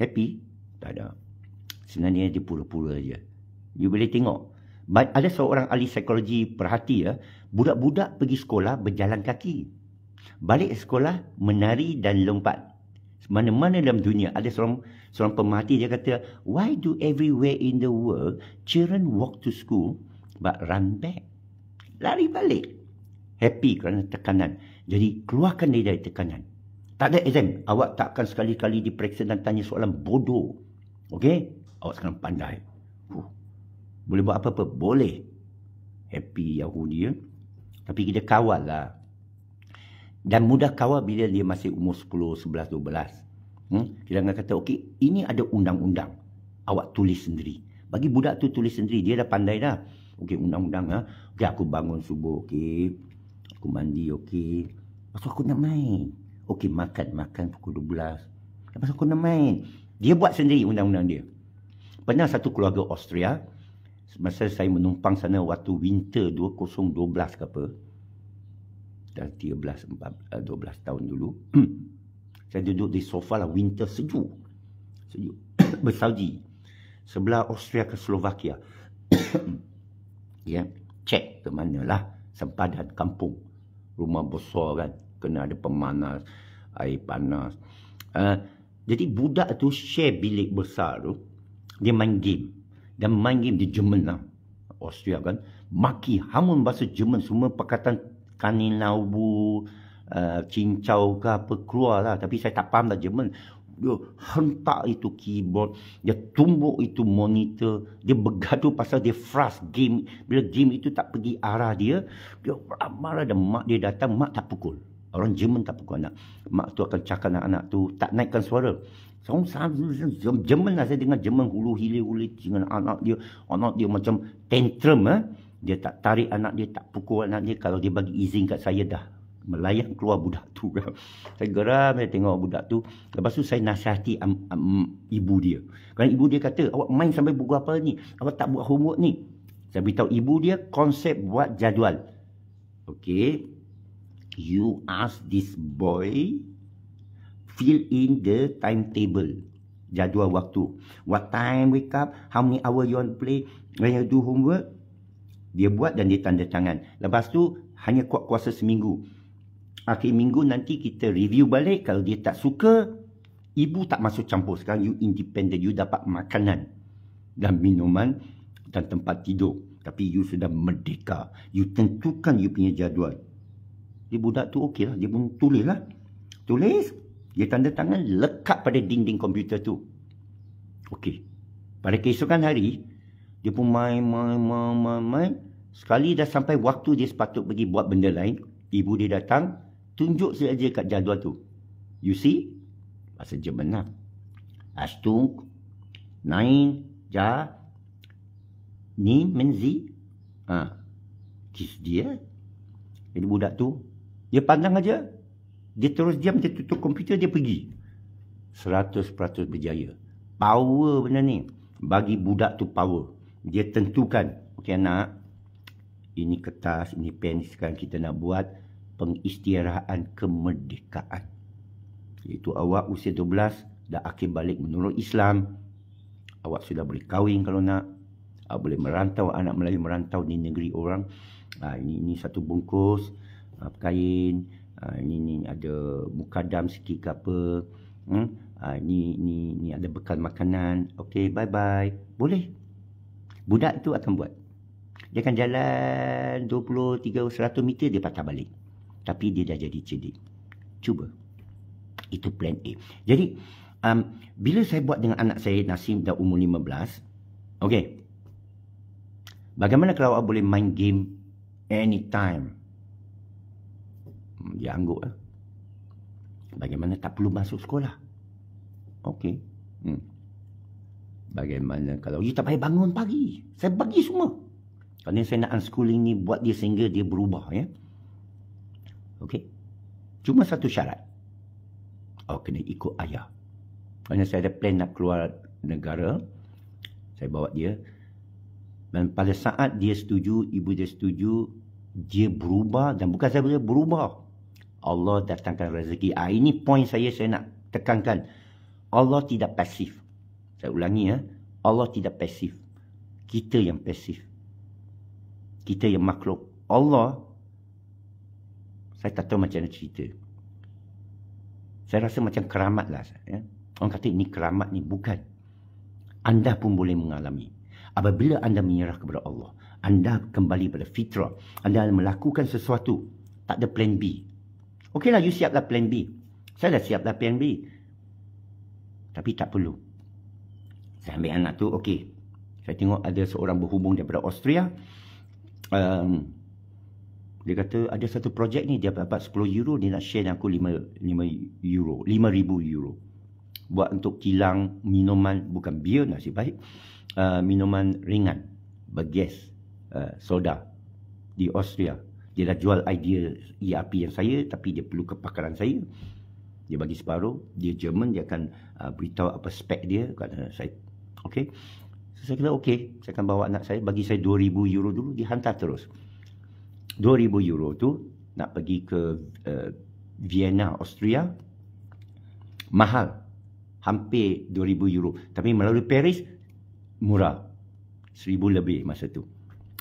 Happy? Tak ada. Sebenarnya dia pura-pura je. You boleh tengok ada seorang ahli psikologi perhati ya, budak-budak pergi sekolah berjalan kaki. Balik sekolah menari dan lompat. Mana-mana dalam dunia ada seorang seorang pemerhati dia kata, "Why do everywhere in the world children walk to school but run back?" Lari balik. Happy kerana tekanan. Jadi keluarkan diri dari tekanan. Tak ada exam. Awak takkan sekali-kali diperiksa dan tanya soalan bodoh. Okey? Awak sekarang pandai. Huh. Boleh buat apa-apa? Boleh. Happy Yahudi. Ya? Tapi kita kawal lah. Dan mudah kawal bila dia masih umur 10, 11, 12. Hmm? Kita akan kata, okey, ini ada undang-undang. Awak tulis sendiri. Bagi budak tu tulis sendiri. Dia dah pandai dah. Okey, undang-undang. Ha? Okey, aku bangun subuh. Okey. Aku mandi. Okey. Lepas aku nak main. Okey, makan. Makan pukul 12. Lepas aku nak main. Dia buat sendiri undang-undang dia. Pernah satu keluarga Austria masa saya menumpang sana waktu winter 2012 ke apa dan 13 14, 12 tahun dulu saya duduk di sofa lah winter sejuk sejuk bersalji sebelah Austria ke Slovakia ya yeah. cek ke manalah sempadan kampung rumah besar kan kena ada pemanas air panas uh, jadi budak tu share bilik besar tu dia main game dan main game di Jerman lah. Oh, Austria lah kan. Maki, hamun bahasa Jerman semua perkataan kaninaubu, uh, cincau ke apa, keluar lah. Tapi saya tak faham dah Jerman. Dia hentak itu keyboard, dia tumbuk itu monitor, dia bergaduh pasal dia frust game. Bila game itu tak pergi arah dia, dia marah dan mak dia datang, mak tak pukul. Orang Jerman tak pukul anak. Mak tu akan cakap anak-anak tu, tak naikkan suara. Sama-sama Jerman lah saya dengar Jerman hulu hilir ulit dengan anak dia. Anak dia macam tantrum. Eh? Dia tak tarik anak dia, tak pukul anak dia. Kalau dia bagi izin kat saya dah melayang keluar budak tu. Kan. saya geram saya tengok budak tu. Lepas tu saya nasihati um, um, ibu dia. Kerana ibu dia kata, awak main sampai buku apa ni? Awak tak buat homework ni? Saya beritahu ibu dia konsep buat jadual. Okay. You ask this boy fill in the timetable jadual waktu what time wake up how many hour you want to play when you do homework dia buat dan dia tanda tangan lepas tu hanya kuat kuasa seminggu akhir minggu nanti kita review balik kalau dia tak suka ibu tak masuk campur sekarang you independent you dapat makanan dan minuman dan tempat tidur tapi you sudah merdeka you tentukan you punya jadual dia budak tu okey lah dia pun tulis lah tulis dia tanda tangan lekat pada dinding komputer tu. Okey. Pada keesokan hari, dia pun main, main, main, main, main. Sekali dah sampai waktu dia sepatut pergi buat benda lain, ibu dia datang, tunjuk saja kat jadual tu. You see? Bahasa Jerman lah. Astung, nain, ja, ni, menzi. Ha. Kiss dia. Jadi budak tu, dia pandang aja dia terus diam, dia tutup komputer, dia pergi. 100% berjaya. Power benda ni. Bagi budak tu power. Dia tentukan. Okey anak. Ini kertas, ini pen. Sekarang kita nak buat pengistirahan kemerdekaan. Iaitu awak usia 12 dah akhir balik menurut Islam. Awak sudah boleh kahwin kalau nak. Awak boleh merantau. Anak Melayu merantau di negeri orang. Ha, ini, ini satu bungkus. Ha, Kain. Ha, ni ni ada mukadam sikit ke apa. Hmm? Ha, ni ni ni ada bekal makanan. Okey, bye bye. Boleh. Budak tu akan buat. Dia akan jalan 20, 30, 100 meter dia patah balik. Tapi dia dah jadi cedik. Cuba. Itu plan A. Jadi, um, bila saya buat dengan anak saya Nasim dah umur 15. Okey. Bagaimana kalau awak boleh main game anytime? dia anggur eh? bagaimana tak perlu masuk sekolah okey hmm. bagaimana kalau dia tak payah bangun pagi saya bagi semua kerana saya nak unschooling ni buat dia sehingga dia berubah ya okey cuma satu syarat Oh, kena ikut ayah. Kerana saya ada plan nak keluar negara. Saya bawa dia. Dan pada saat dia setuju, ibu dia setuju, dia berubah. Dan bukan saya berubah. Allah datangkan rezeki. Ah ini poin saya saya nak tekankan. Allah tidak pasif. Saya ulangi ya. Allah tidak pasif. Kita yang pasif. Kita yang makhluk. Allah saya tak tahu macam mana cerita. Saya rasa macam keramat lah. Ya. Orang kata ini keramat ni. Bukan. Anda pun boleh mengalami. Apabila anda menyerah kepada Allah. Anda kembali pada fitrah. Anda melakukan sesuatu. Tak ada plan B. Okey lah, you siaplah plan B. Saya dah siaplah plan B. Tapi tak perlu. Saya ambil anak tu, okey. Saya tengok ada seorang berhubung daripada Austria. Um, dia kata, ada satu projek ni, dia dapat 10 euro, dia nak share dengan aku 5, 5 euro. 5,000 euro. Buat untuk kilang minuman, bukan bir nasib baik. Uh, minuman ringan. Bergas. Uh, soda. Di Austria dia dah jual idea ERP yang saya tapi dia perlu kepakaran saya dia bagi separuh dia Jerman dia akan uh, beritahu apa spek dia kata uh, saya okey so, saya kata okey saya akan bawa anak saya bagi saya 2000 euro dulu dihantar terus 2000 euro tu nak pergi ke uh, Vienna Austria mahal hampir 2000 euro tapi melalui Paris murah 1000 lebih masa tu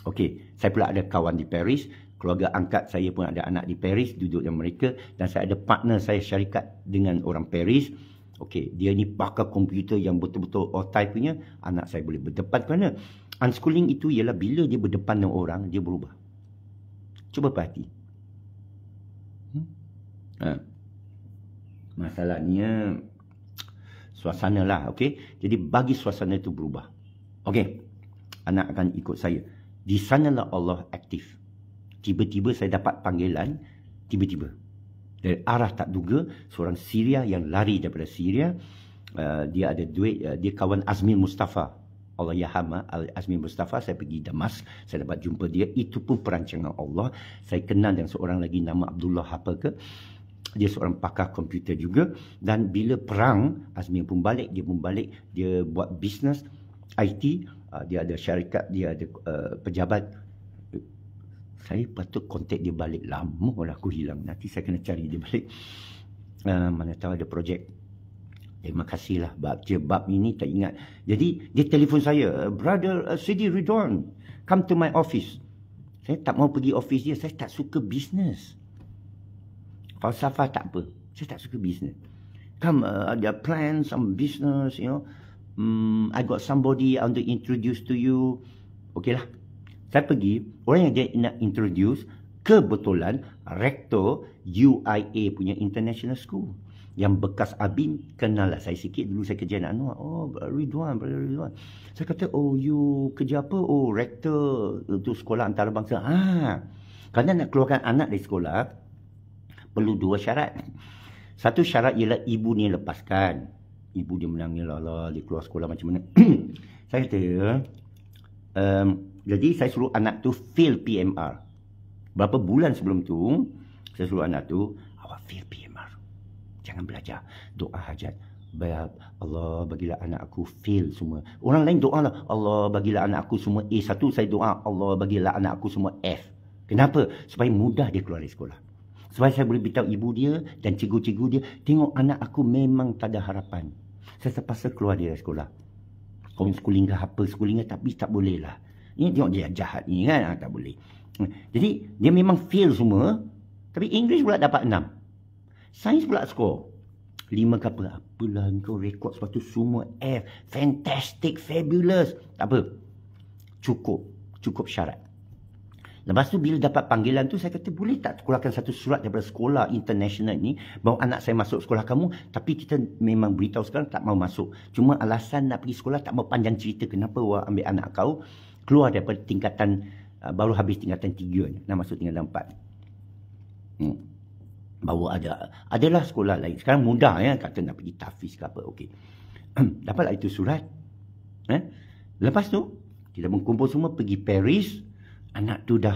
Okey, saya pula ada kawan di Paris keluarga angkat saya pun ada anak di Paris duduk dengan mereka dan saya ada partner saya syarikat dengan orang Paris Okey, dia ni pakar komputer yang betul-betul all type punya anak saya boleh berdepan kerana unschooling itu ialah bila dia berdepan dengan orang dia berubah cuba perhati hmm? ha. masalahnya suasana lah Okey, jadi bagi suasana itu berubah Okey, anak akan ikut saya di sanalah Allah aktif tiba-tiba saya dapat panggilan tiba-tiba dari arah tak duga seorang Syria yang lari daripada Syria uh, dia ada duit uh, dia kawan Azmin Mustafa Allah Yahama Al Azmin Mustafa saya pergi Damas saya dapat jumpa dia itu pun perancangan Allah saya kenal dengan seorang lagi nama Abdullah apa ke dia seorang pakar komputer juga dan bila perang Azmin pun balik dia pun balik dia buat bisnes IT uh, dia ada syarikat dia ada uh, pejabat saya patut kontak dia balik lama kalau aku hilang nanti saya kena cari dia balik uh, mana tahu ada projek terima kasih lah bab je bab ini tak ingat jadi dia telefon saya brother uh, Sidi Ridwan come to my office saya tak mau pergi office dia saya tak suka business falsafah tak apa saya tak suka business come uh, ada plan some business you know um, I got somebody I want to introduce to you Okay lah saya pergi, orang yang dia nak introduce kebetulan rektor UIA punya international school. Yang bekas Abin kenal lah saya sikit. Dulu saya kerja anak Anwar. Oh, Ridwan, Brother Ridwan. Saya kata, oh, you kerja apa? Oh, rektor untuk sekolah antarabangsa. Ah, Kerana nak keluarkan anak dari sekolah, perlu dua syarat. Satu syarat ialah ibu ni lepaskan. Ibu dia menangis lah lah, dia keluar sekolah macam mana. saya kata, um, jadi saya suruh anak tu fill PMR. Berapa bulan sebelum tu, saya suruh anak tu, awak fill PMR. Jangan belajar. Doa hajat. Biar Allah bagilah anak aku fail semua. Orang lain doa lah. Allah bagilah anak aku semua A. Satu saya doa. Allah bagilah anak aku semua F. Kenapa? Supaya mudah dia keluar dari sekolah. Supaya saya boleh beritahu ibu dia dan cikgu-cikgu dia. Tengok anak aku memang tak ada harapan. Saya terpaksa keluar dari sekolah. Kau sekolah ingat apa sekolah ingat Tapi tak boleh lah. Ini tengok dia jahat ni kan. Ha, tak boleh. Hmm. Jadi, dia memang fail semua. Tapi English pula dapat 6. Sains pula skor. 5 ke apa. Apalah kau rekod sebab semua F. Fantastic. Fabulous. Tak apa. Cukup. Cukup syarat. Lepas tu bila dapat panggilan tu, saya kata boleh tak keluarkan satu surat daripada sekolah international ni bawa anak saya masuk sekolah kamu tapi kita memang beritahu sekarang tak mau masuk. Cuma alasan nak pergi sekolah tak mau panjang cerita kenapa awak ambil anak kau keluar daripada tingkatan uh, baru habis tingkatan tiga ni, nak masuk tingkatan empat hmm. bahawa ada adalah sekolah lain sekarang mudah ya kata nak pergi tafis ke apa okey hmm. dapatlah itu surat eh? lepas tu kita mengkumpul semua pergi Paris anak tu dah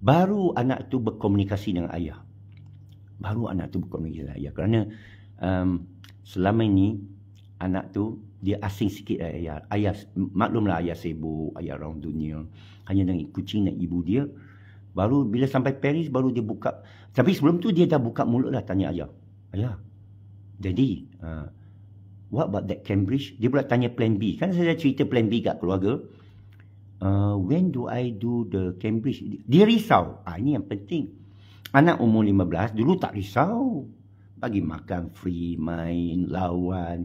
baru anak tu berkomunikasi dengan ayah baru anak tu berkomunikasi dengan ayah kerana um, selama ini anak tu dia asing sikit lah ayah. Ayah, maklumlah ayah sibuk, ayah orang dunia. Hanya dengan kucing dan ibu dia. Baru bila sampai Paris, baru dia buka. Tapi sebelum tu dia dah buka mulut lah tanya ayah. Ayah, jadi, uh, what about that Cambridge? Dia pula tanya plan B. Kan saya dah cerita plan B kat keluarga. Uh, when do I do the Cambridge? Dia risau. Ah, ini yang penting. Anak umur 15, dulu tak risau. Bagi makan free, main, lawan.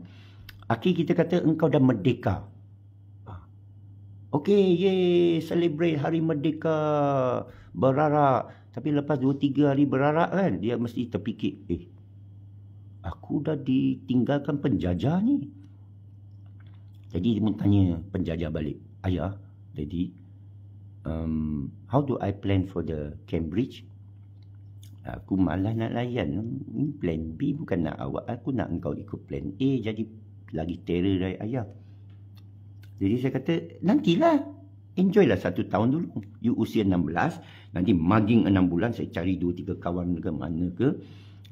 Aki kita kata engkau dah merdeka. Ah. Okey, ye, celebrate hari merdeka. Berarak. Tapi lepas 2 3 hari berarak kan, dia mesti terfikir, eh. Aku dah ditinggalkan penjajah ni. Jadi dia pun tanya penjajah balik. Ayah, jadi um, how do I plan for the Cambridge? Aku malah nak layan. Ini hmm, plan B bukan nak awak. Aku nak engkau ikut plan A. Jadi lagi terror dari ayah. Jadi saya kata, nantilah. Enjoy lah satu tahun dulu. You usia 16, nanti maging 6 bulan saya cari 2-3 kawan ke mana ke.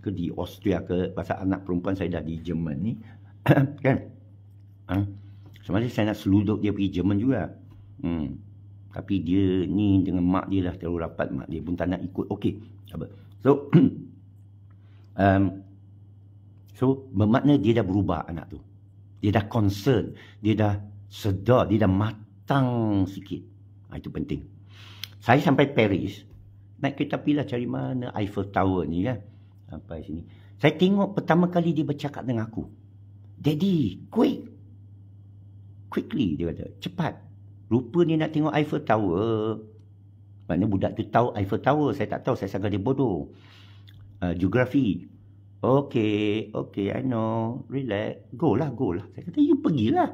Ke di Austria ke, pasal anak perempuan saya dah di Jerman ni. kan? Ha? Semasa saya nak seludup dia pergi Jerman juga. Hmm. Tapi dia ni dengan mak dia lah terlalu rapat. Mak dia pun tak nak ikut. Okay. Apa? So, um, so bermakna dia dah berubah anak tu dia dah concern, dia dah sedar, dia dah matang sikit. Ha, itu penting. Saya sampai Paris, naik kereta pilih cari mana Eiffel Tower ni kan. Sampai sini. Saya tengok pertama kali dia bercakap dengan aku. Daddy, quick. Quickly, dia kata. Cepat. Rupa ni nak tengok Eiffel Tower. Maknanya budak tu tahu Eiffel Tower. Saya tak tahu. Saya sangka dia bodoh. Uh, geografi. Okay, okay, I know. Relax. Go lah, go lah. Saya kata, you pergilah.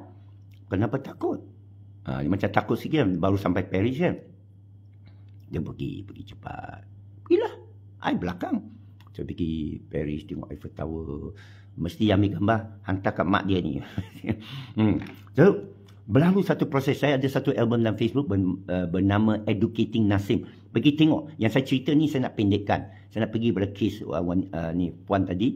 Kenapa takut? Uh, macam takut sikit kan. Baru sampai Paris kan. Dia pergi, pergi cepat. Pergilah. I belakang. So, pergi Paris tengok Eiffel Tower. Mesti ambil gambar. Hantar kat mak dia ni. hmm. So, berlalu satu proses. Saya ada satu album dalam Facebook uh, bernama Educating Nasim. Pergi tengok. Yang saya cerita ni saya nak pendekkan saya nak pergi pada kes uh, uh, ni puan tadi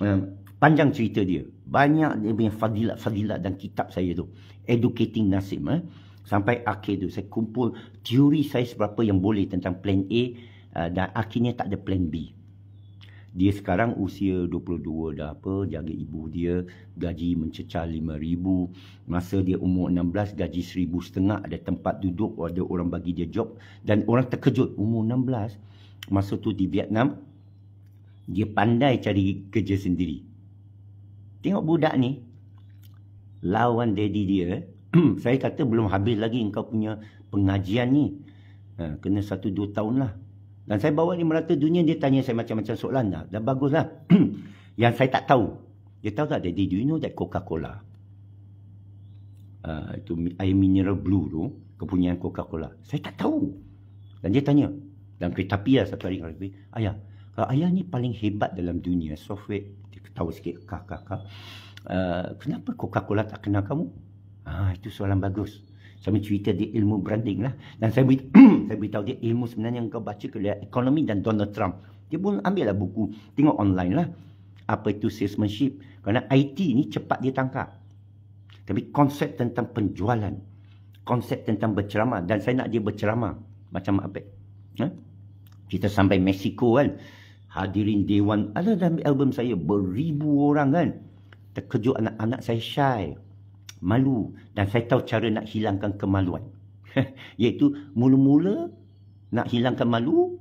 uh, panjang cerita dia banyak dia punya fadilat-fadilat dan kitab saya tu educating nasib eh. sampai akhir tu saya kumpul teori saya seberapa yang boleh tentang plan A uh, dan akhirnya tak ada plan B dia sekarang usia 22 dah apa, jaga ibu dia, gaji mencecah 5000 Masa dia umur 16, gaji RM1,500, ada tempat duduk, ada orang bagi dia job. Dan orang terkejut, umur masa tu di Vietnam dia pandai cari kerja sendiri tengok budak ni lawan daddy dia saya kata belum habis lagi engkau punya pengajian ni ha, kena satu dua tahun lah dan saya bawa ni merata dunia dia tanya saya macam-macam soalan lah. Dan bagus lah yang saya tak tahu dia tahu tak daddy do you know that coca-cola uh, itu air mineral blue tu kepunyaan coca-cola saya tak tahu dan dia tanya dalam kereta api lah satu hari kalau lebih ayah kalau ayah ni paling hebat dalam dunia software dia tahu sikit kah kah kah uh, kenapa Coca-Cola tak kenal kamu ah itu soalan bagus saya cerita dia ilmu branding lah dan saya beritahu, saya beritahu dia ilmu sebenarnya yang kau baca kerana ekonomi dan Donald Trump dia pun ambil lah buku tengok online lah apa itu salesmanship kerana IT ni cepat dia tangkap tapi konsep tentang penjualan konsep tentang berceramah dan saya nak dia berceramah macam apa ha? kita sampai Mexico kan hadirin dewan ada dalam album saya beribu orang kan terkejut anak-anak saya shy malu dan saya tahu cara nak hilangkan kemaluan iaitu mula-mula nak hilangkan malu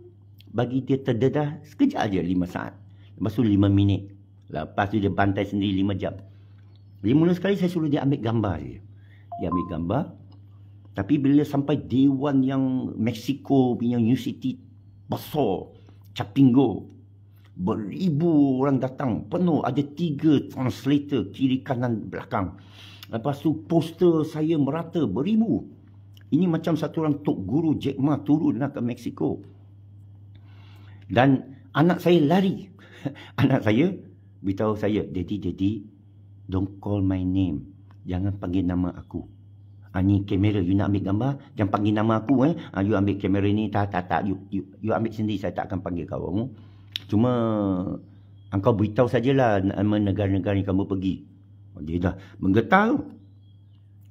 bagi dia terdedah sekejap aja lima saat lepas tu 5 minit lepas tu dia bantai sendiri lima jam dia mula sekali saya suruh dia ambil gambar dia dia ambil gambar tapi bila sampai dewan yang Mexico punya New City besar cap pinggo beribu orang datang penuh ada tiga translator kiri kanan belakang lepas tu poster saya merata beribu ini macam satu orang tok guru Jack Ma turun lah ke Mexico dan anak saya lari anak saya beritahu saya daddy daddy don't call my name jangan panggil nama aku ha, ni kamera you nak ambil gambar jangan panggil nama aku eh ha, you ambil kamera ni tak tak tak you, you, you ambil sendiri saya tak akan panggil kau cuma engkau ah, beritahu sajalah nama negara-negara yang kamu pergi oh, dia dah menggetar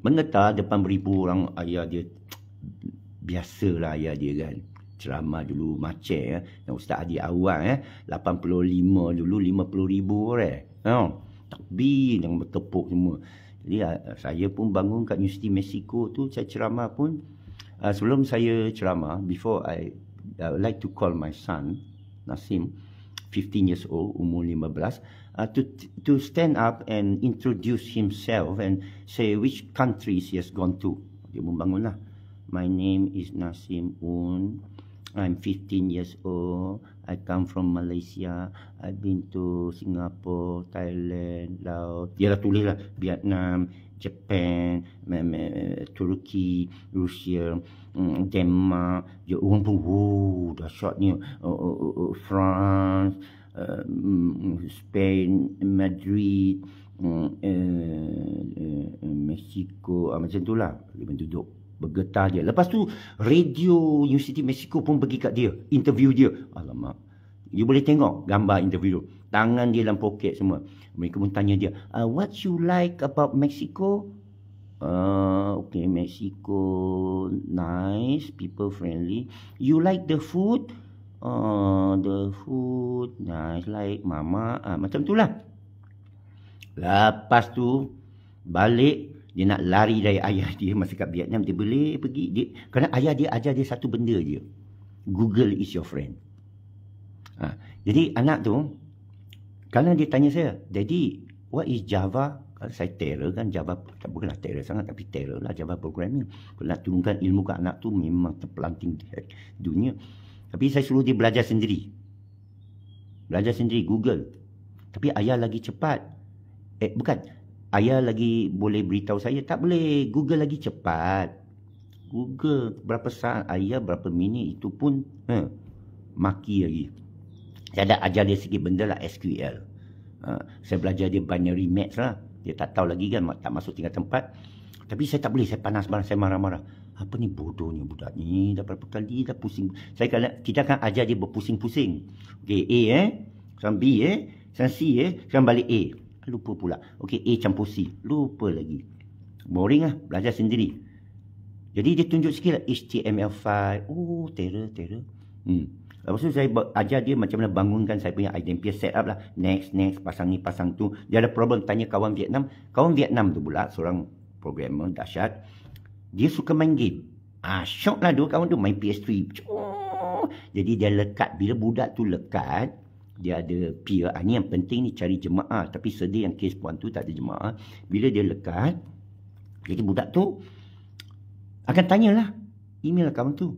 menggetar depan beribu orang ayah dia biasalah ayah dia kan ceramah dulu macam eh. ya dan ustaz Adi awal eh 85 dulu 50000 orang eh. ha takbir dengan bertepuk semua jadi ah, saya pun bangun kat Universiti Mexico tu saya ceramah pun uh, sebelum saya ceramah before I, I like to call my son Nasim 15 years old umur 15 uh, ah, to to stand up and introduce himself and say which countries he has gone to. Dia pun bangunlah. My name is Nasim Un. I'm 15 years old. I come from Malaysia. I've been to Singapore, Thailand, Laos. Dia lah tulis lah. Vietnam, Japan, Turki, Rusia, mm, Denmark. Dia ya, orang pun, wuh, dahsyat ni. Oh, oh, oh, France, um, Spain, Madrid, mm, eh, eh, eh, Mexico. Ah, macam tu lah. Dia duduk bergetar dia. Lepas tu radio University Mexico pun pergi kat dia, interview dia. Alamak. You boleh tengok gambar interview tu. Tangan dia dalam poket semua. Mereka pun tanya dia, uh, "What you like about Mexico?" Uh, okay, Mexico nice, people friendly. You like the food? Uh, the food nice, like mama. Uh, macam lah. Lepas tu, balik dia nak lari dari ayah dia masa kat Vietnam dia boleh pergi dia kerana ayah dia ajar dia satu benda je Google is your friend ha. jadi anak tu kalau dia tanya saya daddy what is java saya terror kan java tak bukanlah terror sangat tapi terror lah java programming kalau nak tunjukkan ilmu ke anak tu memang terpelanting di dunia tapi saya suruh dia belajar sendiri belajar sendiri Google tapi ayah lagi cepat eh bukan Ayah lagi boleh beritahu saya tak boleh Google lagi cepat Google berapa saat ayah berapa minit itu pun ha, maki lagi saya ada ajar dia sikit benda lah SQL ha, saya belajar dia binary maths lah dia tak tahu lagi kan tak masuk tinggal tempat tapi saya tak boleh saya panas barang saya marah-marah apa ni bodohnya budak ni dah berapa kali dah pusing saya kena kita akan ajar dia berpusing-pusing okay, A eh sekarang B eh sekarang C eh sekarang balik A Lupa pula. Okey, A campur C. Lupa lagi. Boring lah. Belajar sendiri. Jadi, dia tunjuk sikit lah. HTML5. Oh, terror, terror. Hmm. Lepas tu, saya ajar dia macam mana bangunkan saya punya identity up lah. Next, next, pasang ni, pasang tu. Dia ada problem tanya kawan Vietnam. Kawan Vietnam tu pula, seorang programmer dahsyat. Dia suka main game. Ah, syok lah dua kawan tu main PS3. Jadi, dia lekat. Bila budak tu lekat, dia ada peer ah, ni yang penting ni cari jemaah tapi sedih yang kes puan tu tak ada jemaah bila dia lekat jadi budak tu akan tanyalah email kawan tu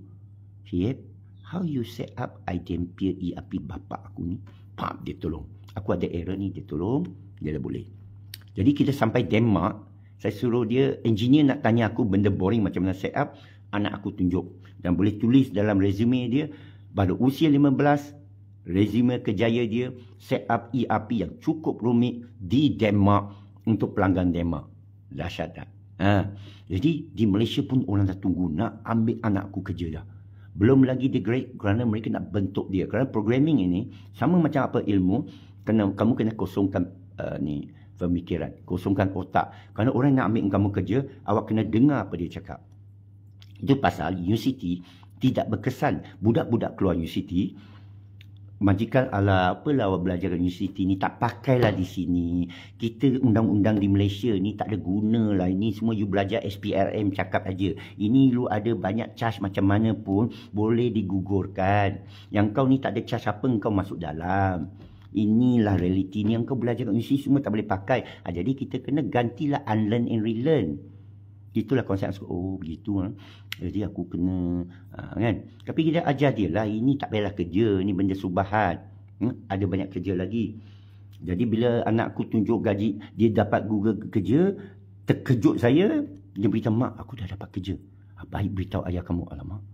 Sheikh how you set up item peer api e bapak aku ni pap dia tolong aku ada error ni dia tolong dia dah boleh jadi kita sampai Denmark saya suruh dia engineer nak tanya aku benda boring macam mana set up anak aku tunjuk dan boleh tulis dalam resume dia baru usia 15 rezime kejaya dia, set up ERP yang cukup rumit di Denmark untuk pelanggan Denmark. Dahsyat tak? Ha. Jadi di Malaysia pun orang dah tunggu nak ambil anakku kerja dah. Belum lagi di Great kerana mereka nak bentuk dia. Kerana programming ini sama macam apa ilmu, kena, kamu kena kosongkan uh, ni pemikiran, kosongkan otak. Kerana orang nak ambil kamu kerja, awak kena dengar apa dia cakap. Itu pasal University tidak berkesan. Budak-budak keluar University majikan ala apa lah awak belajar di universiti ni tak pakai lah di sini kita undang-undang di Malaysia ni tak ada guna lah ini semua you belajar SPRM cakap aja ini lu ada banyak charge macam mana pun boleh digugurkan yang kau ni tak ada charge apa kau masuk dalam inilah realiti ni yang kau belajar di universiti semua tak boleh pakai ha, jadi kita kena gantilah unlearn and relearn Itulah konsep aku. Oh, begitu. Eh. Jadi aku kena. Ha, kan? Tapi kita ajar dia lah. Ini tak payahlah kerja. Ini benda subahat. Hmm? Ada banyak kerja lagi. Jadi bila anak aku tunjuk gaji, dia dapat Google kerja, terkejut saya, dia beritahu, mak aku dah dapat kerja. Baik beritahu ayah kamu, alamak.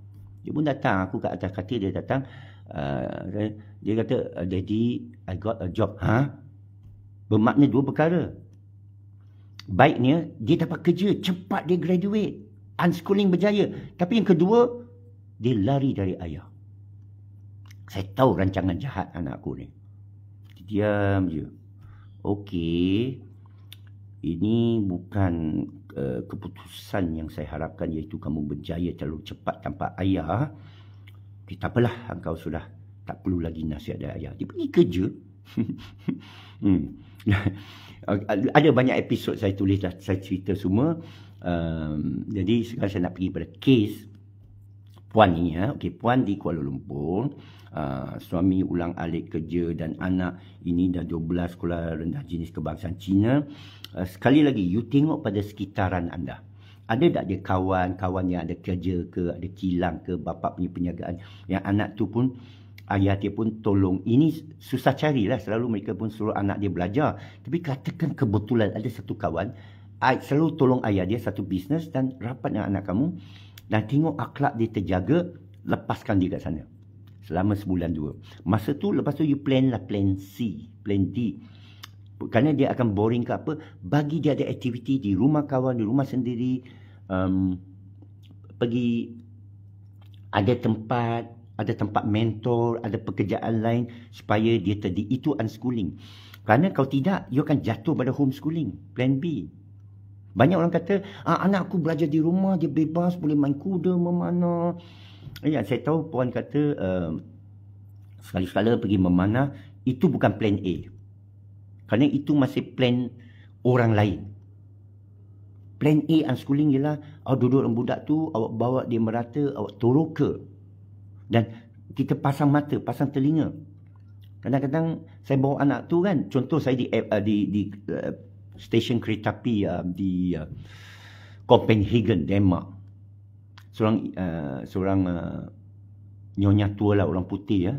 Dia pun datang, aku kat atas katil, dia datang. Uh, dia kata, daddy, I got a job. Ha? Bermakna dua perkara baiknya dia dapat kerja cepat dia graduate unschooling berjaya tapi yang kedua dia lari dari ayah saya tahu rancangan jahat anak aku ni diam je okey ini bukan uh, keputusan yang saya harapkan iaitu kamu berjaya terlalu cepat tanpa ayah okay, tak apalah engkau sudah tak perlu lagi nasihat dari ayah dia pergi kerja hmm ada banyak episod saya tulis dah saya cerita semua um, jadi sekarang saya nak pergi pada kes puan ni ya okey puan di Kuala Lumpur uh, suami ulang alik kerja dan anak ini dah 12 sekolah rendah jenis kebangsaan Cina uh, sekali lagi you tengok pada sekitaran anda ada tak ada kawan-kawan yang ada kerja ke ada kilang ke bapak punya perniagaan yang anak tu pun ayah dia pun tolong. Ini susah carilah. Selalu mereka pun suruh anak dia belajar. Tapi katakan kebetulan ada satu kawan. I selalu tolong ayah dia satu bisnes dan rapat dengan anak kamu. Dan tengok akhlak dia terjaga. Lepaskan dia kat sana. Selama sebulan dua. Masa tu lepas tu you plan lah plan C. Plan D. Kerana dia akan boring ke apa. Bagi dia ada aktiviti di rumah kawan, di rumah sendiri. Um, pergi ada tempat ada tempat mentor, ada pekerjaan lain supaya dia tadi itu unschooling. Kerana kalau tidak, you akan jatuh pada homeschooling. Plan B. Banyak orang kata, ah, anak aku belajar di rumah, dia bebas, boleh main kuda, memana. Ya, saya tahu puan kata, uh, sekali-sekala pergi memana, itu bukan plan A. Kerana itu masih plan orang lain. Plan A unschooling ialah, awak duduk dengan budak tu, awak bawa dia merata, awak toroka. ke. Dan kita pasang mata, pasang telinga. Kadang-kadang saya bawa anak tu kan, contoh saya di uh, di di uh, stesen kereta api uh, di uh, Copenhagen, Denmark. Seorang uh, seorang uh, nyonya tua lah orang putih ya.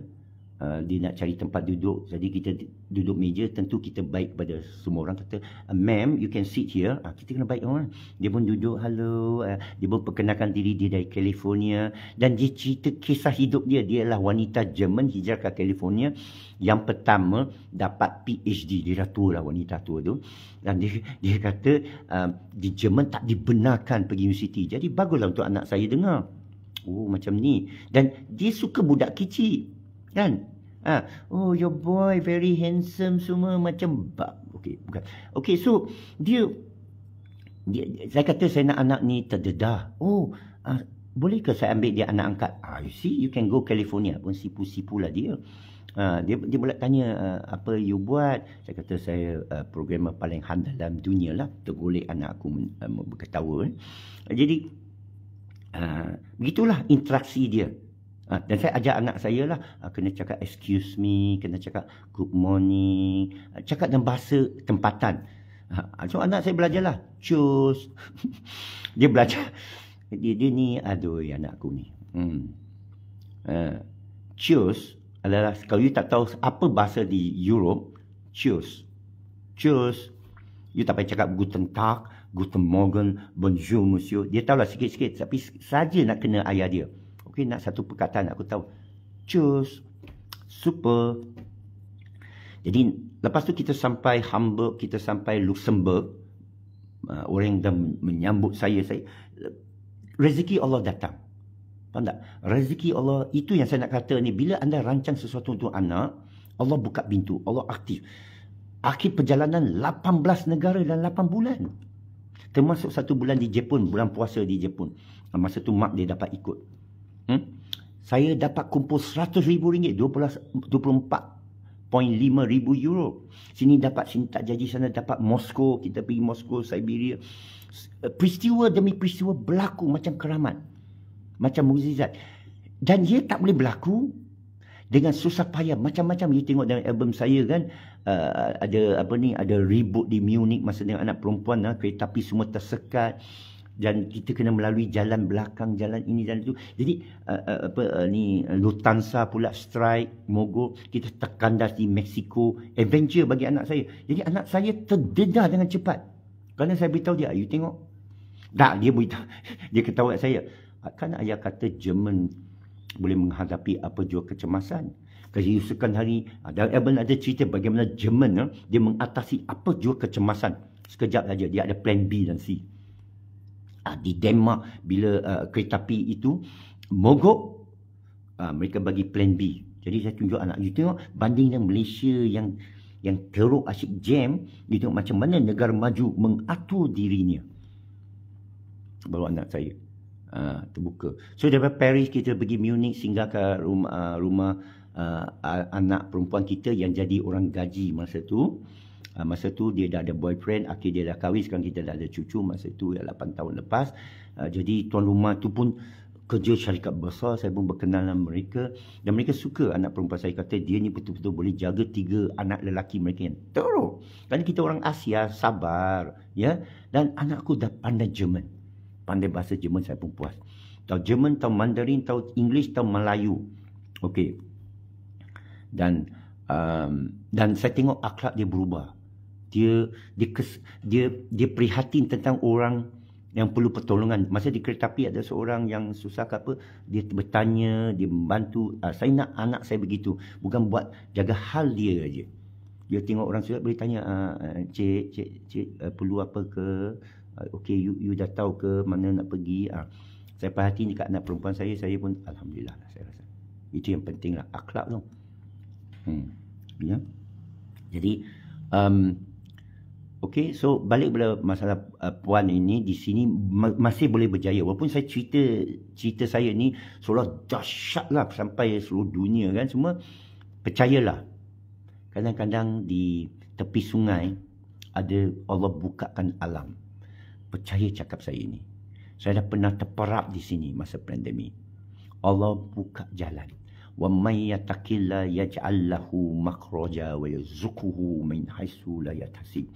Uh, dia nak cari tempat duduk. Jadi kita duduk meja tentu kita baik pada semua orang kata uh, ma'am you can sit here ha, kita kena baik orang dia pun duduk hello ha, dia pun perkenalkan diri dia dari California dan dia cerita kisah hidup dia dia adalah wanita Jerman hijrah ke California yang pertama dapat PhD dia dah tua lah wanita tua tu dan dia dia kata uh, di Jerman tak dibenarkan pergi universiti jadi baguslah untuk anak saya dengar oh macam ni dan dia suka budak kecil kan Ah, oh your boy very handsome semua macam bab. Okey, bukan. Okey, so dia, dia saya kata saya nak anak ni terdedah. Oh, ah, boleh ke saya ambil dia anak angkat? Ah, you see, you can go California pun si sipu pula dia. Ah, dia dia boleh tanya ah, apa you buat. Saya kata saya ah, programmer paling handal dalam dunia lah. Tergolek anak aku ah, berketawa. Eh. Jadi, ah, begitulah interaksi dia Ha, dan saya ajak anak saya lah ha, kena cakap excuse me, kena cakap good morning, ha, cakap dalam bahasa tempatan. Ha, so anak saya belajar lah, choose. dia belajar. Dia, dia ni, aduh ya anak aku ni. Hmm. Ha, choose adalah kalau you tak tahu apa bahasa di Europe, choose. Choose. You tak payah cakap guten tag, guten morgen, bonjour monsieur. Dia tahulah sikit-sikit tapi saja nak kena ayah dia. Okey, nak satu perkataan aku tahu. Cus. Super. Jadi, lepas tu kita sampai Hamburg, kita sampai Luxembourg. Uh, orang yang dah menyambut saya, saya. Rezeki Allah datang. Faham tak? Rezeki Allah, itu yang saya nak kata ni. Bila anda rancang sesuatu untuk anak, Allah buka pintu. Allah aktif. Akhir perjalanan 18 negara dan 8 bulan. Termasuk satu bulan di Jepun, bulan puasa di Jepun. Ah, masa tu mak dia dapat ikut hmm? saya dapat kumpul seratus ribu ringgit dua puluh empat lima ribu euro sini dapat sini tak jadi sana dapat Moskow kita pergi Moskow Siberia peristiwa demi peristiwa berlaku macam keramat macam mukjizat dan ia tak boleh berlaku dengan susah payah macam-macam you tengok dalam album saya kan uh, ada apa ni ada ribut di Munich masa dengan anak perempuan lah, tapi semua tersekat dan kita kena melalui jalan belakang jalan ini dan itu jadi uh, apa uh, ni Lutansa pula strike mogok kita tekan di Mexico adventure bagi anak saya jadi anak saya terdedah dengan cepat kerana saya beritahu dia ah, you tengok tak dia beritahu dia ketawa kat saya kan ayah kata Jerman boleh menghadapi apa jua kecemasan kerisukan hari ah, dan Evan ada cerita bagaimana Jerman dia mengatasi apa jua kecemasan sekejap saja dia ada plan B dan C uh, di Denmark bila uh, kereta api itu mogok uh, mereka bagi plan B jadi saya tunjuk anak you tengok banding dengan Malaysia yang yang teruk asyik jam you tengok macam mana negara maju mengatur dirinya baru anak saya uh, terbuka so daripada Paris kita pergi Munich sehingga ke rumah, uh, rumah uh, anak perempuan kita yang jadi orang gaji masa tu uh, masa tu dia dah ada boyfriend akhir dia dah kahwin sekarang kita dah ada cucu masa tu 8 tahun lepas uh, jadi tuan rumah tu pun kerja syarikat besar saya pun berkenalan dengan mereka dan mereka suka anak perempuan saya kata dia ni betul-betul boleh jaga tiga anak lelaki mereka yang teruk kan kita orang Asia sabar ya dan anakku dah pandai Jerman pandai bahasa Jerman saya pun puas tahu Jerman tahu Mandarin tahu English tahu Melayu okey dan um, dan saya tengok akhlak dia berubah dia dia kes, dia dia prihatin tentang orang yang perlu pertolongan masa di kereta api ada seorang yang susah ke apa dia bertanya dia membantu uh, saya nak anak saya begitu bukan buat jaga hal dia aja dia tengok orang susah boleh tanya uh, cik cik cik uh, perlu apa ke uh, okey you you dah tahu ke mana nak pergi uh. saya perhatiin dekat anak perempuan saya saya pun alhamdulillah lah saya rasa itu yang penting lah akhlak tu hmm ya yeah. jadi um, Okay, so balik pada masalah uh, puan ini di sini ma- masih boleh berjaya. Walaupun saya cerita cerita saya ni seolah dahsyat lah sampai seluruh dunia kan semua percayalah. Kadang-kadang di tepi sungai ada Allah bukakan alam. Percaya cakap saya ini. Saya dah pernah terperap di sini masa pandemik. Allah buka jalan. Wa may yattaqilla yaj'al lahu makhraja wa yarzuquhu min haitsu la yahtasib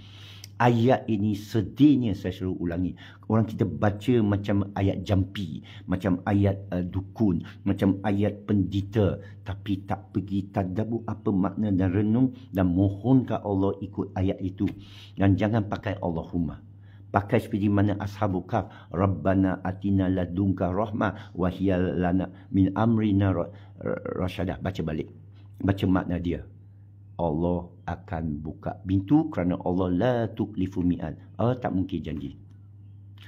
ayat ini sedihnya saya selalu ulangi. Orang kita baca macam ayat jampi, macam ayat uh, dukun, macam ayat pendita. Tapi tak pergi tadabu apa makna dan renung dan mohonkan Allah ikut ayat itu. Dan jangan pakai Allahumma. Pakai seperti mana ashabuka. Rabbana atina ladunka rahmah wahiyal lana min amrina rasyadah. Baca balik. Baca makna dia. Allah akan buka pintu kerana Allah la tuklifu mi'at. Allah tak mungkin janji.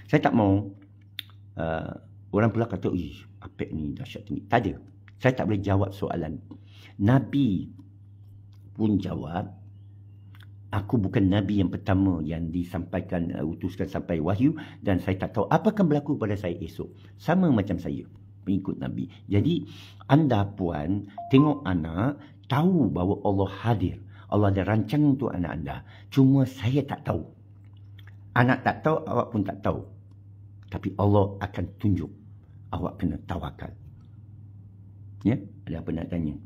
Saya tak mau uh, orang pula kata, "Ih, apa ni dahsyat ni?" Tak ada. Saya tak boleh jawab soalan. Nabi pun jawab, Aku bukan Nabi yang pertama yang disampaikan, uh, utuskan sampai wahyu dan saya tak tahu apa akan berlaku pada saya esok. Sama macam saya, pengikut Nabi. Jadi, anda puan tengok anak, tahu bahawa Allah hadir. Allah dah rancang untuk anak anda. Cuma saya tak tahu. Anak tak tahu, awak pun tak tahu. Tapi Allah akan tunjuk. Awak kena tawakal. Ya, ada apa nak tanya?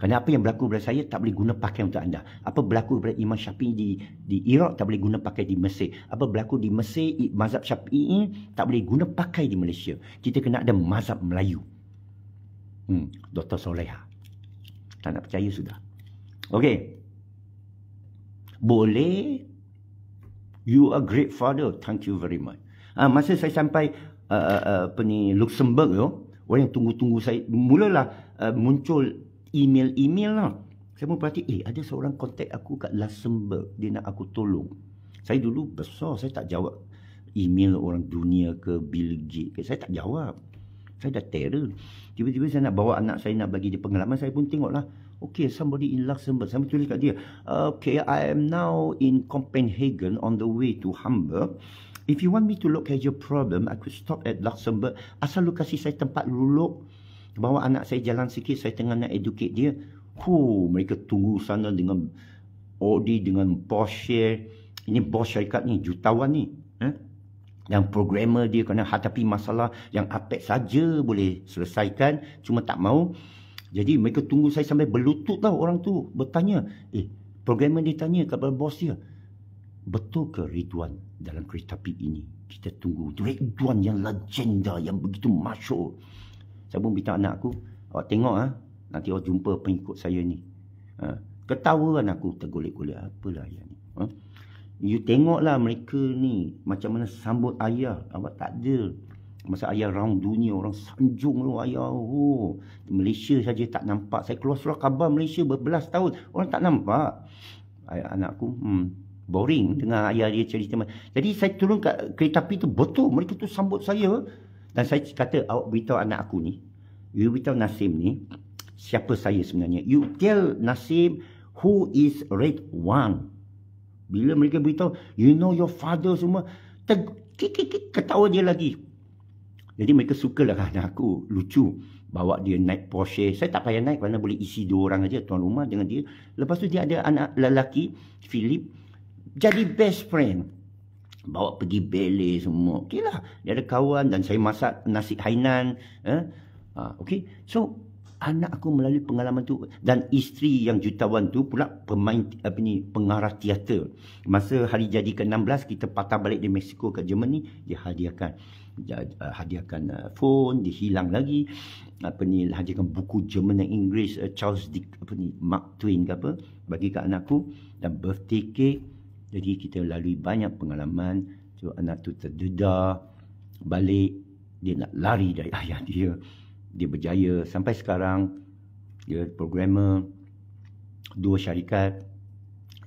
Kerana apa yang berlaku pada saya tak boleh guna pakai untuk anda. Apa berlaku pada Imam Syafi'i di di Iraq tak boleh guna pakai di Mesir. Apa berlaku di Mesir mazhab Syafi'i tak boleh guna pakai di Malaysia. Kita kena ada mazhab Melayu. Hmm, Dr. Soleha. Tak nak percaya sudah. Okey boleh you are great father thank you very much ha, masa saya sampai uh, uh, apa ni Luxembourg yo orang yang tunggu-tunggu saya mulalah uh, muncul email-email lah saya pun perhati eh ada seorang kontak aku kat Luxembourg dia nak aku tolong saya dulu besar saya tak jawab email orang dunia ke Bill Gates ke saya tak jawab saya dah terror tiba-tiba saya nak bawa anak saya nak bagi dia pengalaman saya pun tengoklah Okay, somebody in Luxembourg. Saya tulis kat dia. Okay, I am now in Copenhagen on the way to Hamburg. If you want me to look at your problem, I could stop at Luxembourg. Asal lu kasih saya tempat duduk. Bawa anak saya jalan sikit, saya tengah nak educate dia. Hu, mereka tunggu sana dengan Audi, dengan Porsche. Ini bos syarikat ni, jutawan ni. Eh? Yang programmer dia kena hadapi masalah yang apek saja boleh selesaikan. Cuma tak mau. Jadi mereka tunggu saya sampai berlutut tau orang tu bertanya, "Eh, programmer dia tanya kepada bos dia, betul ke Ridwan dalam kereta api ini? Kita tunggu tu Ridwan yang legenda yang begitu masyhur." Saya pun minta anak aku, "Awak tengok ah, ha? nanti awak jumpa pengikut saya ni." Ha? Ketawa kan aku tergolek-golek apalah yang ni. Ha? You tengoklah mereka ni macam mana sambut ayah. Awak tak ada masa ayah round dunia orang sanjung lu ayah oh. Malaysia saja tak nampak saya keluar surah khabar Malaysia berbelas tahun orang tak nampak ayah anakku hmm, boring dengan ayah dia cerita jadi saya turun kat kereta api tu betul mereka tu sambut saya dan saya kata awak beritahu anak aku ni you beritahu Nasim ni siapa saya sebenarnya you tell Nasim who is red one bila mereka beritahu you know your father semua Teg- ketawa dia lagi jadi mereka suka lah dengan aku. Lucu. Bawa dia naik Porsche. Saya tak payah naik kerana boleh isi dua orang aja tuan rumah dengan dia. Lepas tu dia ada anak lelaki, Philip. Jadi best friend. Bawa pergi belay semua. Okey lah. Dia ada kawan dan saya masak nasi hainan. Eh? Ha, okay. So, anak aku melalui pengalaman tu dan isteri yang jutawan tu pula pemain apa ni pengarah teater masa hari jadi ke-16 kita patah balik di Mexico ke Jerman ni dia hadiahkan Ah, hadiahkan uh, phone hilang lagi apa ni hadiahkan buku Jerman dan Inggeris uh, eh, Charles Dick apa ni Mark Twain ke apa bagi kat aku dan birthday cake jadi kita lalui banyak pengalaman so anak tu terdedah balik dia nak lari dari ayah dia dia berjaya sampai sekarang dia programmer dua syarikat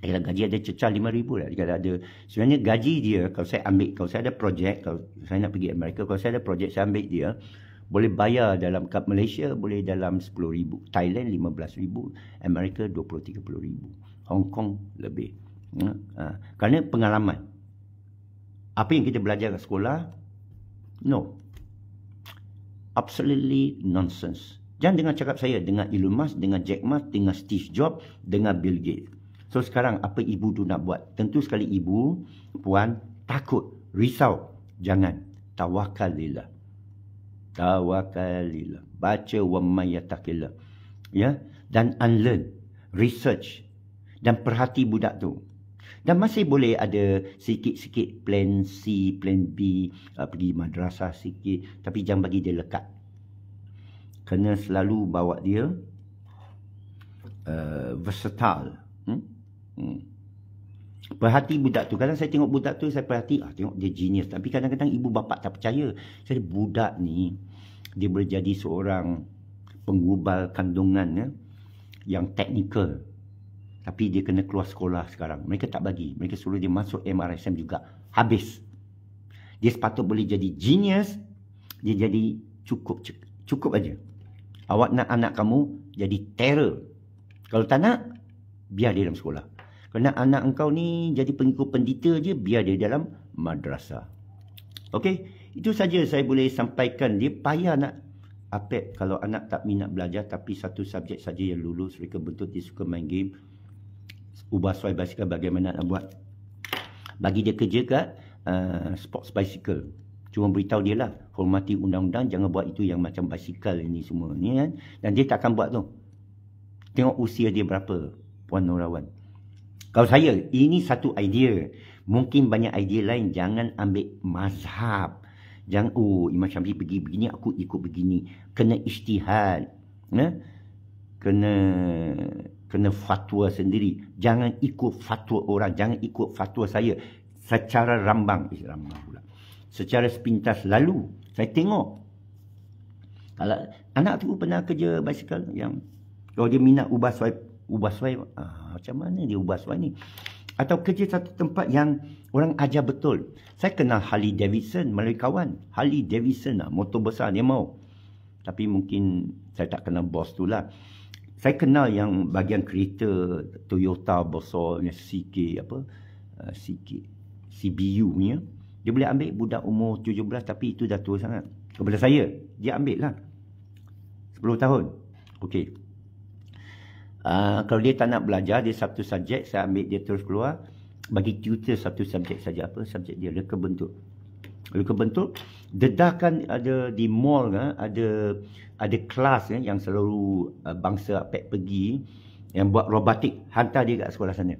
ialah gaji ada cecah RM5,000 lah. Dia ada, sebenarnya gaji dia, kalau saya ambil, kalau saya ada projek, kalau saya nak pergi Amerika, kalau saya ada projek, saya ambil dia, boleh bayar dalam kat Malaysia, boleh dalam RM10,000. Thailand RM15,000, Amerika RM20,000, RM30,000. Hong Kong lebih. Ha? Ha. Kerana pengalaman. Apa yang kita belajar kat sekolah? No. Absolutely nonsense. Jangan dengar cakap saya, dengan Elon Musk, dengan Jack Ma, dengan Steve Jobs, dengan Bill Gates. So sekarang apa ibu tu nak buat? Tentu sekali ibu, puan takut, risau. Jangan. Tawakalillah. Tawakalillah. Baca wa mayatakillah. Ya? Dan unlearn. Research. Dan perhati budak tu. Dan masih boleh ada sikit-sikit plan C, plan B. Uh, pergi madrasah sikit. Tapi jangan bagi dia lekat. Kena selalu bawa dia uh, versatile. Hmm? Hmm. Perhati budak tu. Kadang saya tengok budak tu, saya perhati, ah, tengok dia genius. Tapi kadang-kadang ibu bapa tak percaya. Jadi budak ni, dia boleh jadi seorang penggubal kandungan ya, yang teknikal. Tapi dia kena keluar sekolah sekarang. Mereka tak bagi. Mereka suruh dia masuk MRSM juga. Habis. Dia sepatut boleh jadi genius. Dia jadi cukup. Cukup aja. Awak nak anak kamu jadi terror. Kalau tak nak, biar dia dalam sekolah. Kerana anak engkau ni jadi pengikut pendeta je biar dia dalam madrasah. Okey, itu saja saya boleh sampaikan dia payah nak apek kalau anak tak minat belajar tapi satu subjek saja yang lulus mereka betul dia suka main game ubah suai basikal bagaimana nak buat bagi dia kerja kat uh, sports bicycle cuma beritahu dia lah hormati undang-undang jangan buat itu yang macam basikal ini semua ni kan dan dia takkan buat tu tengok usia dia berapa puan Norawan kalau saya, ini satu idea. Mungkin banyak idea lain, jangan ambil mazhab. Jangan, oh, Imam Syafi'i pergi begini, aku ikut begini. Kena istihad. Ya? Kena kena fatwa sendiri. Jangan ikut fatwa orang. Jangan ikut fatwa saya. Secara rambang. Eh, rambang pula. Secara sepintas lalu. Saya tengok. Kalau anak tu pernah kerja basikal yang... Kalau dia minat ubah swipe, ubah suai ah, macam mana dia ubah suai ni atau kerja satu tempat yang orang ajar betul saya kenal Harley Davidson melalui kawan Harley Davidson lah motor besar dia mau tapi mungkin saya tak kenal bos tu lah saya kenal yang bagian kereta Toyota besar CK apa ah, CK CBU nya dia boleh ambil budak umur 17 tapi itu dah tua sangat kepada saya dia ambil lah 10 tahun okey Ah, kalau dia tak nak belajar dia satu subjek saya ambil dia terus keluar bagi tutor satu subjek saja apa subjek dia leka bentuk leka bentuk dedahkan ada di mall kan ada ada kelas kan yang selalu uh, bangsa pet pergi yang buat robotik hantar dia kat sekolah sana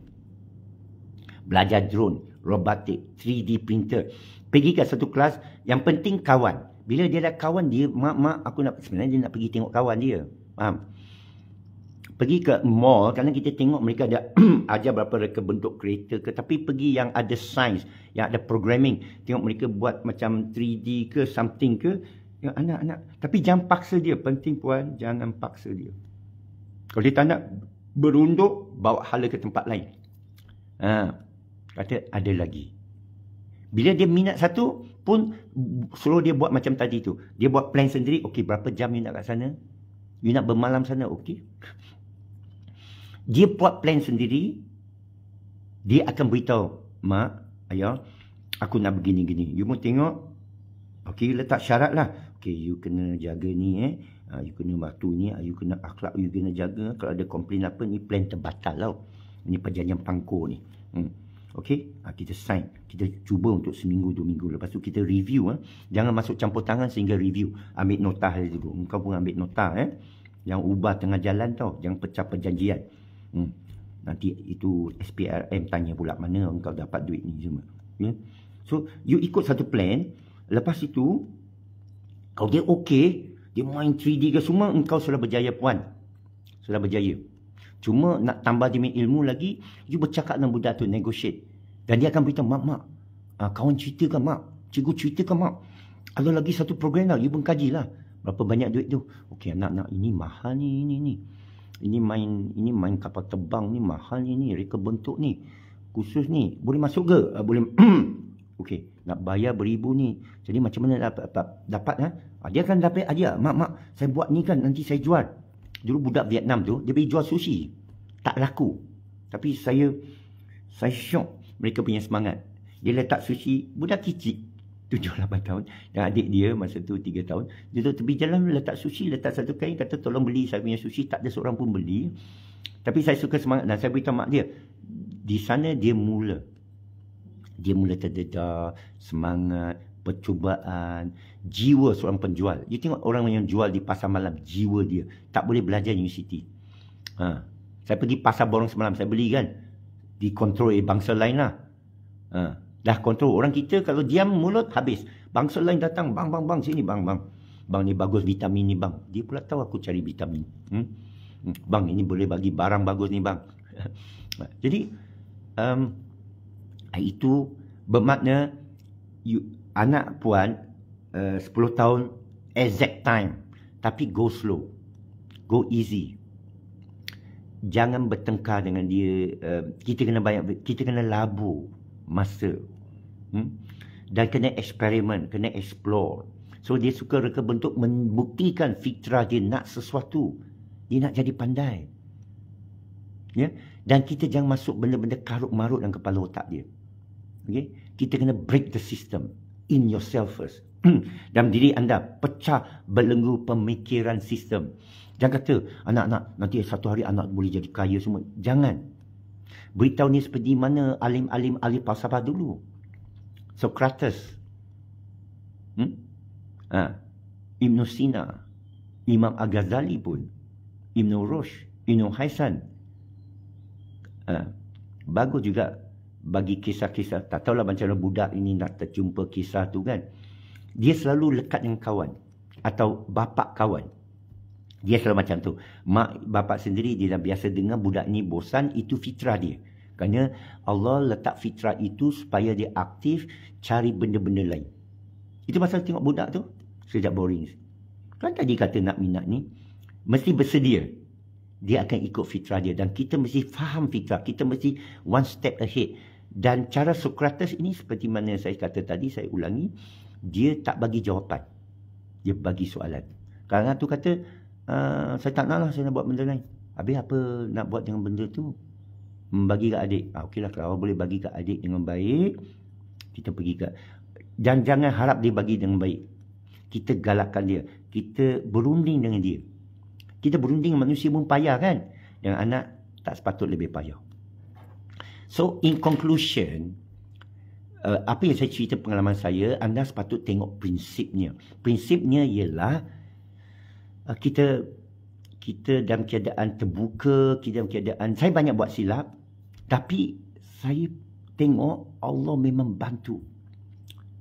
belajar drone robotik 3D printer pergi kat satu kelas yang penting kawan bila dia ada kawan dia mak mak aku nak sebenarnya dia nak pergi tengok kawan dia faham pergi ke mall kerana kita tengok mereka ada aja berapa reka bentuk kereta ke tapi pergi yang ada sains yang ada programming tengok mereka buat macam 3D ke something ke ya anak-anak tapi jangan paksa dia penting puan jangan paksa dia kalau dia tak nak berunduk bawa hala ke tempat lain ha kata ada lagi bila dia minat satu pun suruh dia buat macam tadi tu dia buat plan sendiri okey berapa jam you nak kat sana You nak bermalam sana, okey? dia buat plan sendiri dia akan beritahu mak ayah aku nak begini gini you mau tengok okey letak syarat lah Okay, you kena jaga ni eh ha, you kena batu ni ha, you kena akhlak you kena jaga kalau ada komplain apa ni plan terbatal tau ni perjanjian pangkur ni hmm. Okey, ha, kita sign. Kita cuba untuk seminggu, dua minggu. Lepas tu kita review. Ha. Jangan masuk campur tangan sehingga review. Ambil nota hari dulu. Engkau pun ambil nota. Eh. Yang ubah tengah jalan tau. yang pecah perjanjian. Hmm. Nanti itu SPRM tanya pula mana engkau dapat duit ni semua. Ya. Yeah. So you ikut satu plan, lepas itu kalau dia okey, dia main 3D ke semua engkau sudah berjaya puan. Sudah berjaya. Cuma nak tambah dia ilmu lagi, you bercakap dengan budak tu negotiate. Dan dia akan beritahu, mak-mak, uh, ah, kawan ceritakan mak, cikgu cerita ke mak, ada lagi satu program lah, you pun kajilah. Berapa banyak duit tu? Okey, anak-anak, ini mahal ni, ini, ni ini main ini main kapal terbang ni mahal ni ni reka bentuk ni khusus ni boleh masuk ke uh, boleh okey nak bayar beribu ni jadi macam mana dapat dapat, dapat ha? ha dia kan dapat aja mak mak saya buat ni kan nanti saya jual dulu budak Vietnam tu dia pergi jual sushi tak laku tapi saya saya syok mereka punya semangat dia letak sushi budak kecil tujuh lapan tahun dan adik dia masa tu tiga tahun dia tu tepi jalan letak sushi letak satu kain kata tolong beli saya punya sushi tak ada seorang pun beli tapi saya suka semangat dan saya beritahu mak dia di sana dia mula dia mula terdedah semangat percubaan jiwa seorang penjual you tengok orang yang jual di pasar malam jiwa dia tak boleh belajar universiti ha. saya pergi pasar borong semalam saya beli kan di kontrol bangsa lain lah ha dah kontrol. Orang kita kalau diam mulut habis. Bangsa lain datang, bang bang bang sini bang bang. Bang ni bagus vitamin ni bang. Dia pula tahu aku cari vitamin. Hmm? hmm. Bang ini boleh bagi barang bagus ni bang. Jadi um, itu bermakna you, anak puan uh, 10 tahun exact time. Tapi go slow. Go easy. Jangan bertengkar dengan dia. Uh, kita kena banyak kita kena labur masa hmm? dan kena eksperimen, kena explore. So dia suka reka bentuk membuktikan fitrah dia nak sesuatu. Dia nak jadi pandai. Ya. Yeah? Dan kita jangan masuk benda-benda karut-marut dalam kepala otak dia. Okay? Kita kena break the system in yourself first. dalam diri anda pecah belenggu pemikiran sistem. Jangan kata anak-anak nanti satu hari anak boleh jadi kaya semua. Jangan. Beritahu ni seperti mana alim-alim ahli falsafah dulu. Socrates, hmm? ha. Ibn Sina, Imam Al-Ghazali pun, Ibn Rush, Ibn Haisan. Ha. Bagus juga bagi kisah-kisah. Tak tahulah macam mana budak ini nak terjumpa kisah tu kan. Dia selalu lekat dengan kawan atau bapak kawan. Dia selalu macam tu. Mak bapak sendiri dia dah biasa dengar budak ni bosan itu fitrah dia. Kerana Allah letak fitrah itu supaya dia aktif cari benda-benda lain. Itu pasal tengok budak tu. Sejak boring. Kan tadi kata nak minat ni. Mesti bersedia. Dia akan ikut fitrah dia. Dan kita mesti faham fitrah. Kita mesti one step ahead. Dan cara Socrates ini seperti mana saya kata tadi. Saya ulangi. Dia tak bagi jawapan. Dia bagi soalan. Kadang-kadang tu kata. Ah, saya tak nak lah saya nak buat benda lain. Habis apa nak buat dengan benda tu? membagi ke adik. Ah, okeylah kalau boleh bagi ke adik dengan baik, kita pergi ke. Dan jangan harap dia bagi dengan baik. Kita galakkan dia. Kita berunding dengan dia. Kita berunding manusia pun payah kan? Dengan anak, tak sepatut lebih payah. So, in conclusion, Uh, apa yang saya cerita pengalaman saya, anda sepatut tengok prinsipnya. Prinsipnya ialah uh, kita kita dalam keadaan terbuka, kita dalam keadaan saya banyak buat silap, tapi saya tengok Allah memang bantu.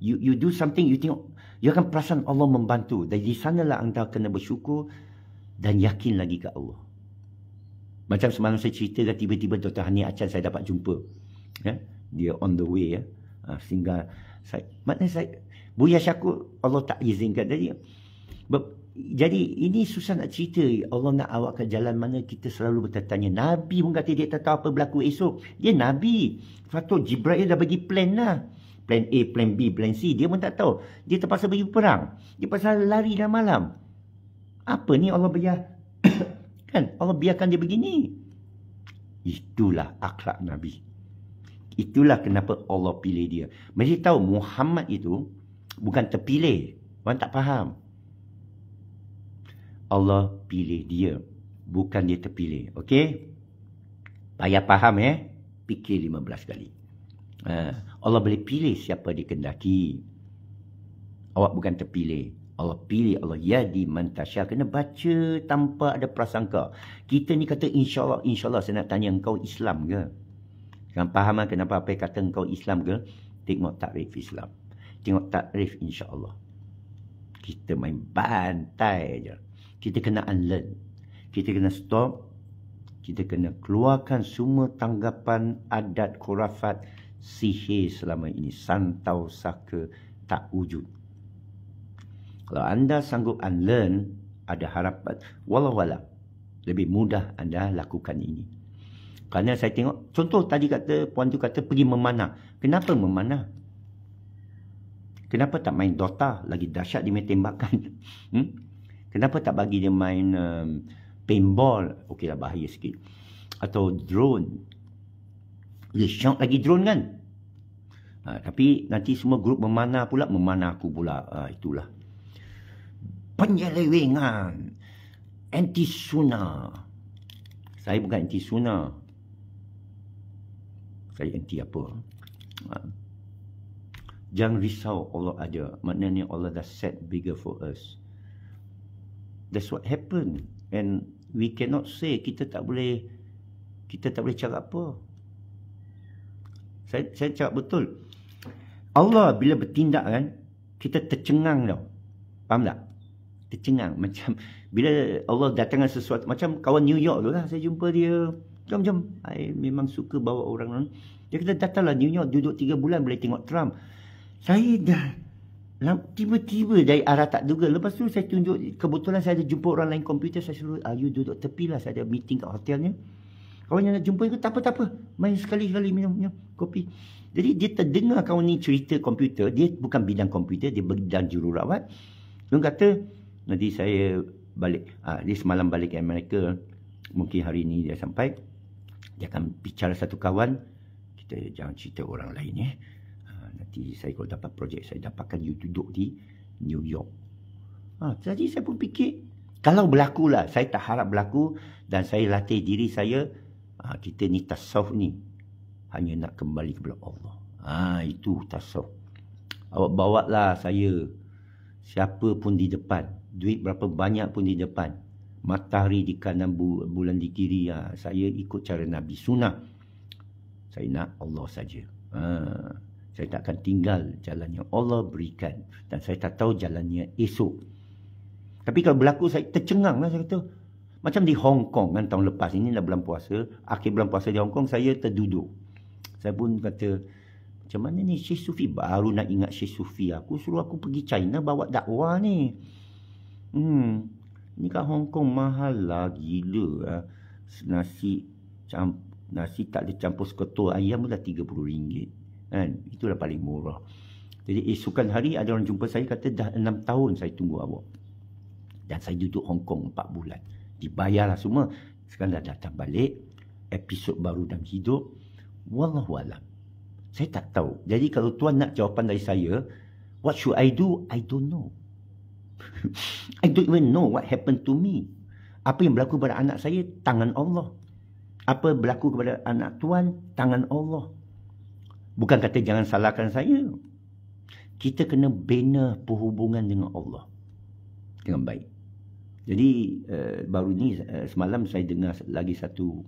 You you do something, you tengok. You akan perasan Allah membantu. Dan di sanalah anda kena bersyukur dan yakin lagi ke Allah. Macam semalam saya cerita dan tiba-tiba Dr. Hani Achan saya dapat jumpa. Ya? Dia on the way. Ya? Ha, sehingga saya, maknanya saya, Buya Syakur Allah tak izinkan. Jadi, jadi ini susah nak cerita Allah nak awak ke jalan mana kita selalu bertanya Nabi pun kata dia tak tahu apa berlaku esok dia Nabi Fatul Jibril dah bagi plan lah plan A, plan B, plan C dia pun tak tahu dia terpaksa pergi perang dia pasal lari dalam malam apa ni Allah biar kan Allah biarkan dia begini itulah akhlak Nabi itulah kenapa Allah pilih dia mesti tahu Muhammad itu bukan terpilih orang tak faham Allah pilih dia. Bukan dia terpilih. Okey? Payah faham eh? Fikir 15 kali. Ha, Allah boleh pilih siapa dia kendaki. Awak bukan terpilih. Allah pilih Allah ya yadi mantasya kena baca tanpa ada prasangka. Kita ni kata insya-Allah insya-Allah saya nak tanya engkau Islam ke? Kan faham kan kenapa apa kata engkau Islam ke? Tengok takrif Islam. Tengok takrif insya-Allah. Kita main bantai aja kita kena unlearn. Kita kena stop. Kita kena keluarkan semua tanggapan adat khurafat sihir selama ini. Santau saka tak wujud. Kalau anda sanggup unlearn, ada harapan. Walau walau, lebih mudah anda lakukan ini. Kerana saya tengok, contoh tadi kata, puan tu kata pergi memanah. Kenapa memanah? Kenapa tak main Dota lagi dahsyat dia main tembakan? Hmm? Kenapa tak bagi dia main um, paintball? Okey lah bahaya sikit. Atau drone. Dia syok lagi drone kan? Ha, tapi nanti semua grup memana pula, memana aku pula. Ha, itulah. Penyelewengan. Ha. Anti suna. Saya bukan anti suna. Saya anti apa? Ha. Jangan risau Allah ada. Maknanya Allah dah set bigger for us that's what happened, and we cannot say kita tak boleh kita tak boleh cakap apa saya saya cakap betul Allah bila bertindak kan kita tercengang tau faham tak tercengang macam bila Allah datangkan sesuatu macam kawan New York tu lah saya jumpa dia jom jom saya memang suka bawa orang dia kata datanglah New York duduk 3 bulan boleh tengok Trump saya dah tiba-tiba dari arah tak duga. Lepas tu saya tunjuk. Kebetulan saya ada jumpa orang lain komputer. Saya suruh, ah, you duduk tepi lah. Saya ada meeting kat hotelnya. Kawan yang nak jumpa itu, tak apa, tak apa. Main sekali-sekali minum, minum kopi. Jadi dia terdengar kawan ni cerita komputer. Dia bukan bidang komputer. Dia bidang jururawat. Dia kata, nanti saya balik. Ah, dia semalam balik ke Amerika. Mungkin hari ini dia sampai. Dia akan bicara satu kawan. Kita jangan cerita orang lain, Eh hati saya kalau dapat projek saya dapatkan you duduk di New York. Ha, jadi saya pun fikir, kalau berlaku lah, saya tak harap berlaku dan saya latih diri saya, ha, kita ni tasawuf ni, hanya nak kembali kepada Allah. Ha, itu tasawuf. Awak bawa lah saya, siapa pun di depan, duit berapa banyak pun di depan, matahari di kanan, bulan di kiri, ya saya ikut cara Nabi Sunnah. Saya nak Allah saja. Ha saya tak akan tinggal jalan yang Allah berikan dan saya tak tahu jalannya esok. Tapi kalau berlaku saya tercengang lah saya kata. Macam di Hong Kong kan tahun lepas ini dah bulan puasa. Akhir bulan puasa di Hong Kong saya terduduk. Saya pun kata macam mana ni Syekh Sufi baru nak ingat Syekh Sufi. Aku suruh aku pergi China bawa dakwah ni. Hmm. Ni kat Hong Kong mahal lah gila. Lah. Nasi campur nasi tak ada campur seketul ayam pun dah RM30. Kan? Itulah paling murah. Jadi esokan hari ada orang jumpa saya kata dah 6 tahun saya tunggu awak. Dan saya duduk Hong Kong empat bulan. Dibayarlah semua. Sekarang dah datang balik. Episod baru dalam hidup. Wallahualam. Saya tak tahu. Jadi kalau tuan nak jawapan dari saya, what should I do? I don't know. I don't even know what happened to me. Apa yang berlaku kepada anak saya, tangan Allah. Apa berlaku kepada anak tuan, tangan Allah. Bukan kata jangan salahkan saya. Kita kena bina perhubungan dengan Allah. Dengan baik. Jadi uh, baru ni uh, eh, semalam saya dengar lagi satu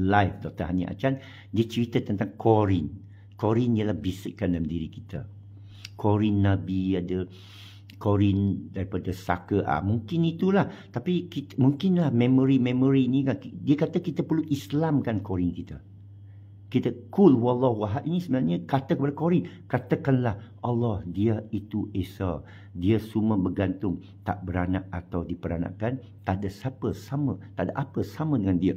live Dr. Hani Achan. Dia cerita tentang korin. Korin ialah bisikan dalam diri kita. Korin Nabi ada. Korin daripada Saka. Ah, mungkin itulah. Tapi kita, mungkinlah memory-memory ni. Kan. Dia kata kita perlu islamkan korin kita kita kul wallahu ahad ini sebenarnya kata kepada Qori katakanlah Allah dia itu Esa dia semua bergantung tak beranak atau diperanakkan tak ada siapa sama tak ada apa sama dengan dia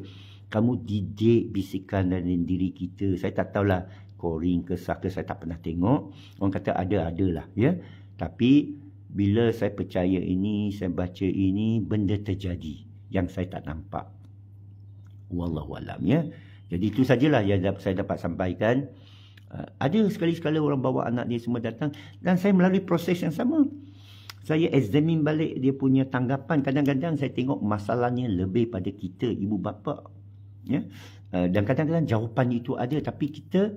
kamu didik bisikan dalam diri kita saya tak tahulah Qori ke Saka saya tak pernah tengok orang kata ada adalah ya tapi bila saya percaya ini saya baca ini benda terjadi yang saya tak nampak wallahu alam ya jadi itu sajalah yang saya dapat sampaikan. Ah, ada sekali-sekala orang bawa anak dia semua datang dan saya melalui proses yang sama. Saya examine balik dia punya tanggapan. Kadang-kadang saya tengok masalahnya lebih pada kita, ibu bapa. Ya? Ah, dan kadang-kadang jawapan itu ada tapi kita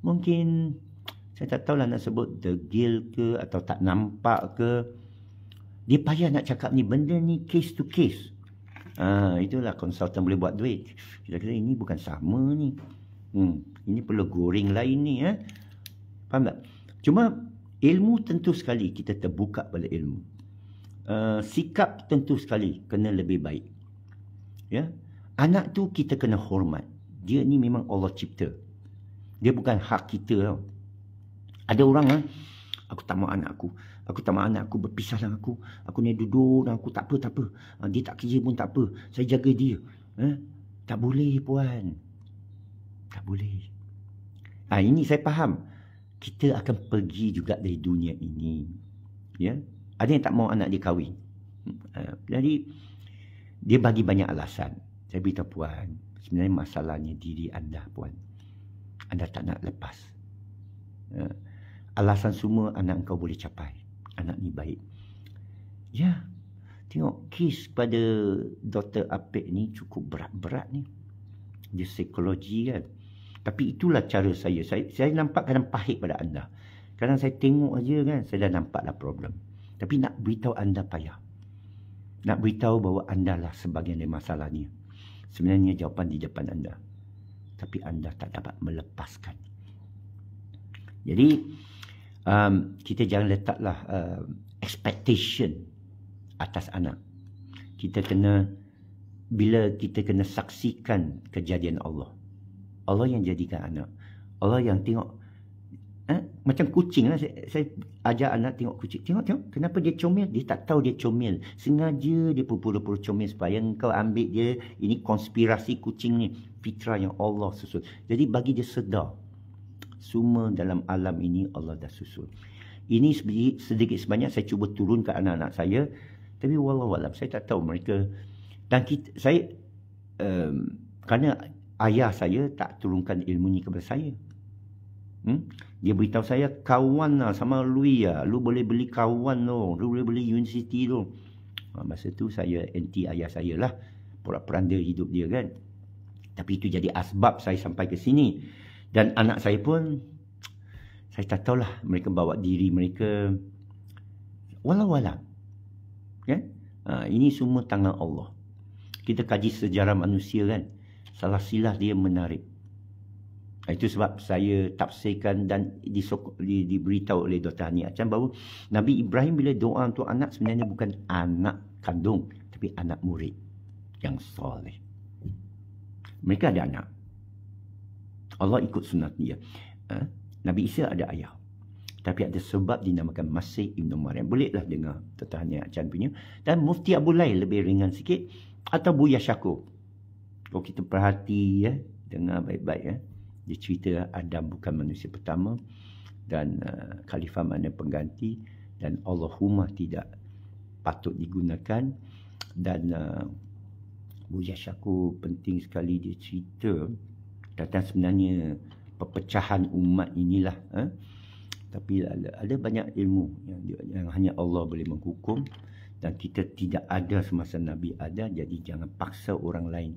mungkin saya tak tahulah nak sebut degil ke atau tak nampak ke. Dia payah nak cakap ni benda ni case to case. Ah, itulah konsultan boleh buat duit. Kita kira ini bukan sama ni. Hmm, ini perlu goreng lain ni eh. Faham tak? Cuma ilmu tentu sekali kita terbuka pada ilmu. Uh, sikap tentu sekali kena lebih baik. Ya. Anak tu kita kena hormat. Dia ni memang Allah cipta. Dia bukan hak kita tau. Ada orang ah. Ha? Aku tak mahu anak aku Aku tak mahu anak aku berpisah dengan aku Aku ni duduk dengan aku tak apa tak apa ha, Dia tak kerja pun tak apa Saya jaga dia eh? Tak boleh puan Tak boleh ha, Ini saya faham Kita akan pergi juga dari dunia ini Ya Ada yang tak mahu anak dia kahwin ha, Jadi Dia bagi banyak alasan Saya beritahu puan Sebenarnya masalahnya diri anda puan Anda tak nak lepas ha, alasan semua anak kau boleh capai. Anak ni baik. Ya. Tengok kes pada Dr. Apek ni cukup berat-berat ni. Dia psikologi kan. Tapi itulah cara saya. Saya, saya nampak kadang pahit pada anda. Kadang saya tengok aja kan, saya dah nampaklah problem. Tapi nak beritahu anda payah. Nak beritahu bahawa anda lah sebagian dari masalahnya. Sebenarnya jawapan di depan anda. Tapi anda tak dapat melepaskan. Jadi, um, kita jangan letaklah uh, expectation atas anak. Kita kena bila kita kena saksikan kejadian Allah. Allah yang jadikan anak. Allah yang tengok eh? macam kucing lah. Saya, saya ajar anak tengok kucing. Tengok, tengok. Kenapa dia comel? Dia tak tahu dia comel. Sengaja dia pura pura comel supaya engkau ambil dia. Ini konspirasi kucing ni. Fitrah yang Allah susun. Jadi bagi dia sedar. Semua dalam alam ini Allah dah susun. Ini sedikit sebanyak saya cuba turun ke anak-anak saya. Tapi walau walau saya tak tahu mereka. Dan kita, saya, um, kerana ayah saya tak turunkan ilmu ini kepada saya. Hmm? Dia beritahu saya, kawan lah sama Louis ya. Lah. Lu boleh beli kawan lo. Lu boleh beli universiti lo. Ha, masa tu saya anti ayah saya lah. Pura-pura hidup dia kan. Tapi itu jadi asbab saya sampai ke sini. Dan anak saya pun saya tak tahulah mereka bawa diri mereka walau walau, kan? Ya? Ha, ini semua tangan Allah. Kita kaji sejarah manusia kan. Salah silah dia menarik. Ha, itu sebab saya tafsirkan dan diberitahu oleh Dr. Hani Acan bahawa Nabi Ibrahim bila doa untuk anak sebenarnya bukan anak kandung tapi anak murid yang soleh. Mereka ada anak. Allah ikut sunnah dia. Ha? Nabi Isa ada ayah. Tapi ada sebab dinamakan Masih Ibn Maryam. Bolehlah dengar tertanya Acan punya. Dan Mufti Abu Lai lebih ringan sikit. Atau Buya Syakur. Kalau oh, kita perhati ya. Dengar baik-baik ya. Dia cerita Adam bukan manusia pertama. Dan uh, Khalifah mana pengganti. Dan Allahumma tidak patut digunakan. Dan uh, eh, Buya Syakur penting sekali dia cerita. Kata sebenarnya perpecahan umat inilah. Eh? Tapi ada, ada banyak ilmu yang, yang hanya Allah boleh menghukum dan kita tidak ada semasa Nabi ada. Jadi jangan paksa orang lain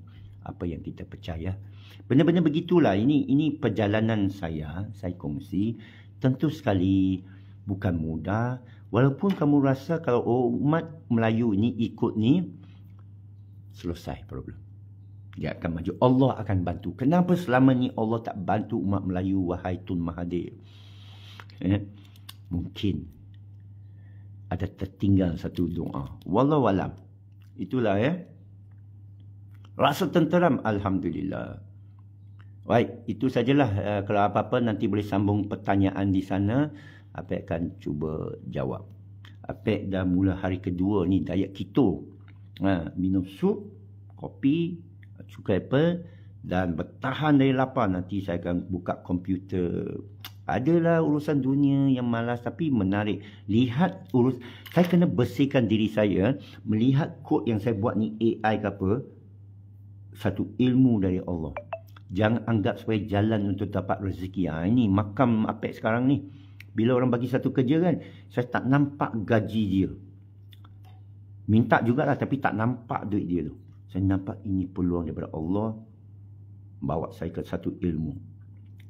apa yang kita percaya. Benar-benar begitulah. Ini ini perjalanan saya, saya kongsi. Tentu sekali bukan mudah. Walaupun kamu rasa kalau oh, umat Melayu ni ikut ni, selesai problem dia akan maju. Allah akan bantu. Kenapa selama ni Allah tak bantu umat Melayu wahai Tun Mahathir? Eh? Mungkin ada tertinggal satu doa. Wallahu walam Itulah ya. Eh? Rasa tenteram alhamdulillah. Baik, itu sajalah uh, kalau apa-apa nanti boleh sambung pertanyaan di sana, apa akan cuba jawab. Apa dah mula hari kedua ni diet keto. Ha, minum sup, kopi, cukai apa dan bertahan dari lapar nanti saya akan buka komputer adalah urusan dunia yang malas tapi menarik lihat urus saya kena bersihkan diri saya eh. melihat kod yang saya buat ni AI ke apa satu ilmu dari Allah jangan anggap sebagai jalan untuk dapat rezeki ha, ini makam apek sekarang ni bila orang bagi satu kerja kan saya tak nampak gaji dia minta jugalah tapi tak nampak duit dia tu saya nampak ini peluang daripada Allah bawa saya ke satu ilmu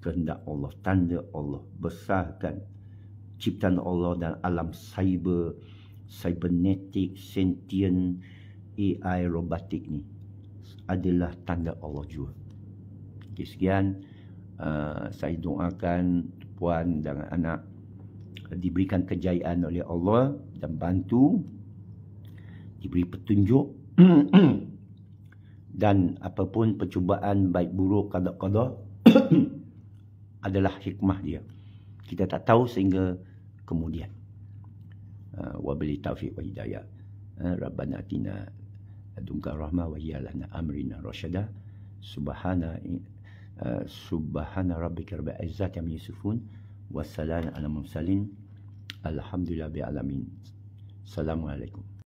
kehendak Allah tanda Allah besarkan ciptaan Allah dan alam cyber cybernetic sentient AI robotik ni adalah tanda Allah juga. okay, sekian uh, saya doakan puan dan anak diberikan kejayaan oleh Allah dan bantu diberi petunjuk dan apapun percubaan baik buruk kada-kada adalah hikmah dia. Kita tak tahu sehingga kemudian. Uh, wa bil taufiq wa hidayah. Ah, Rabbana atina dunka rahmah wa hiya amrina rasyada. Subhana ah, subhana rabbika rabbil izzati amma yasifun wa salamun ala mursalin. Alhamdulillah alamin. Assalamualaikum.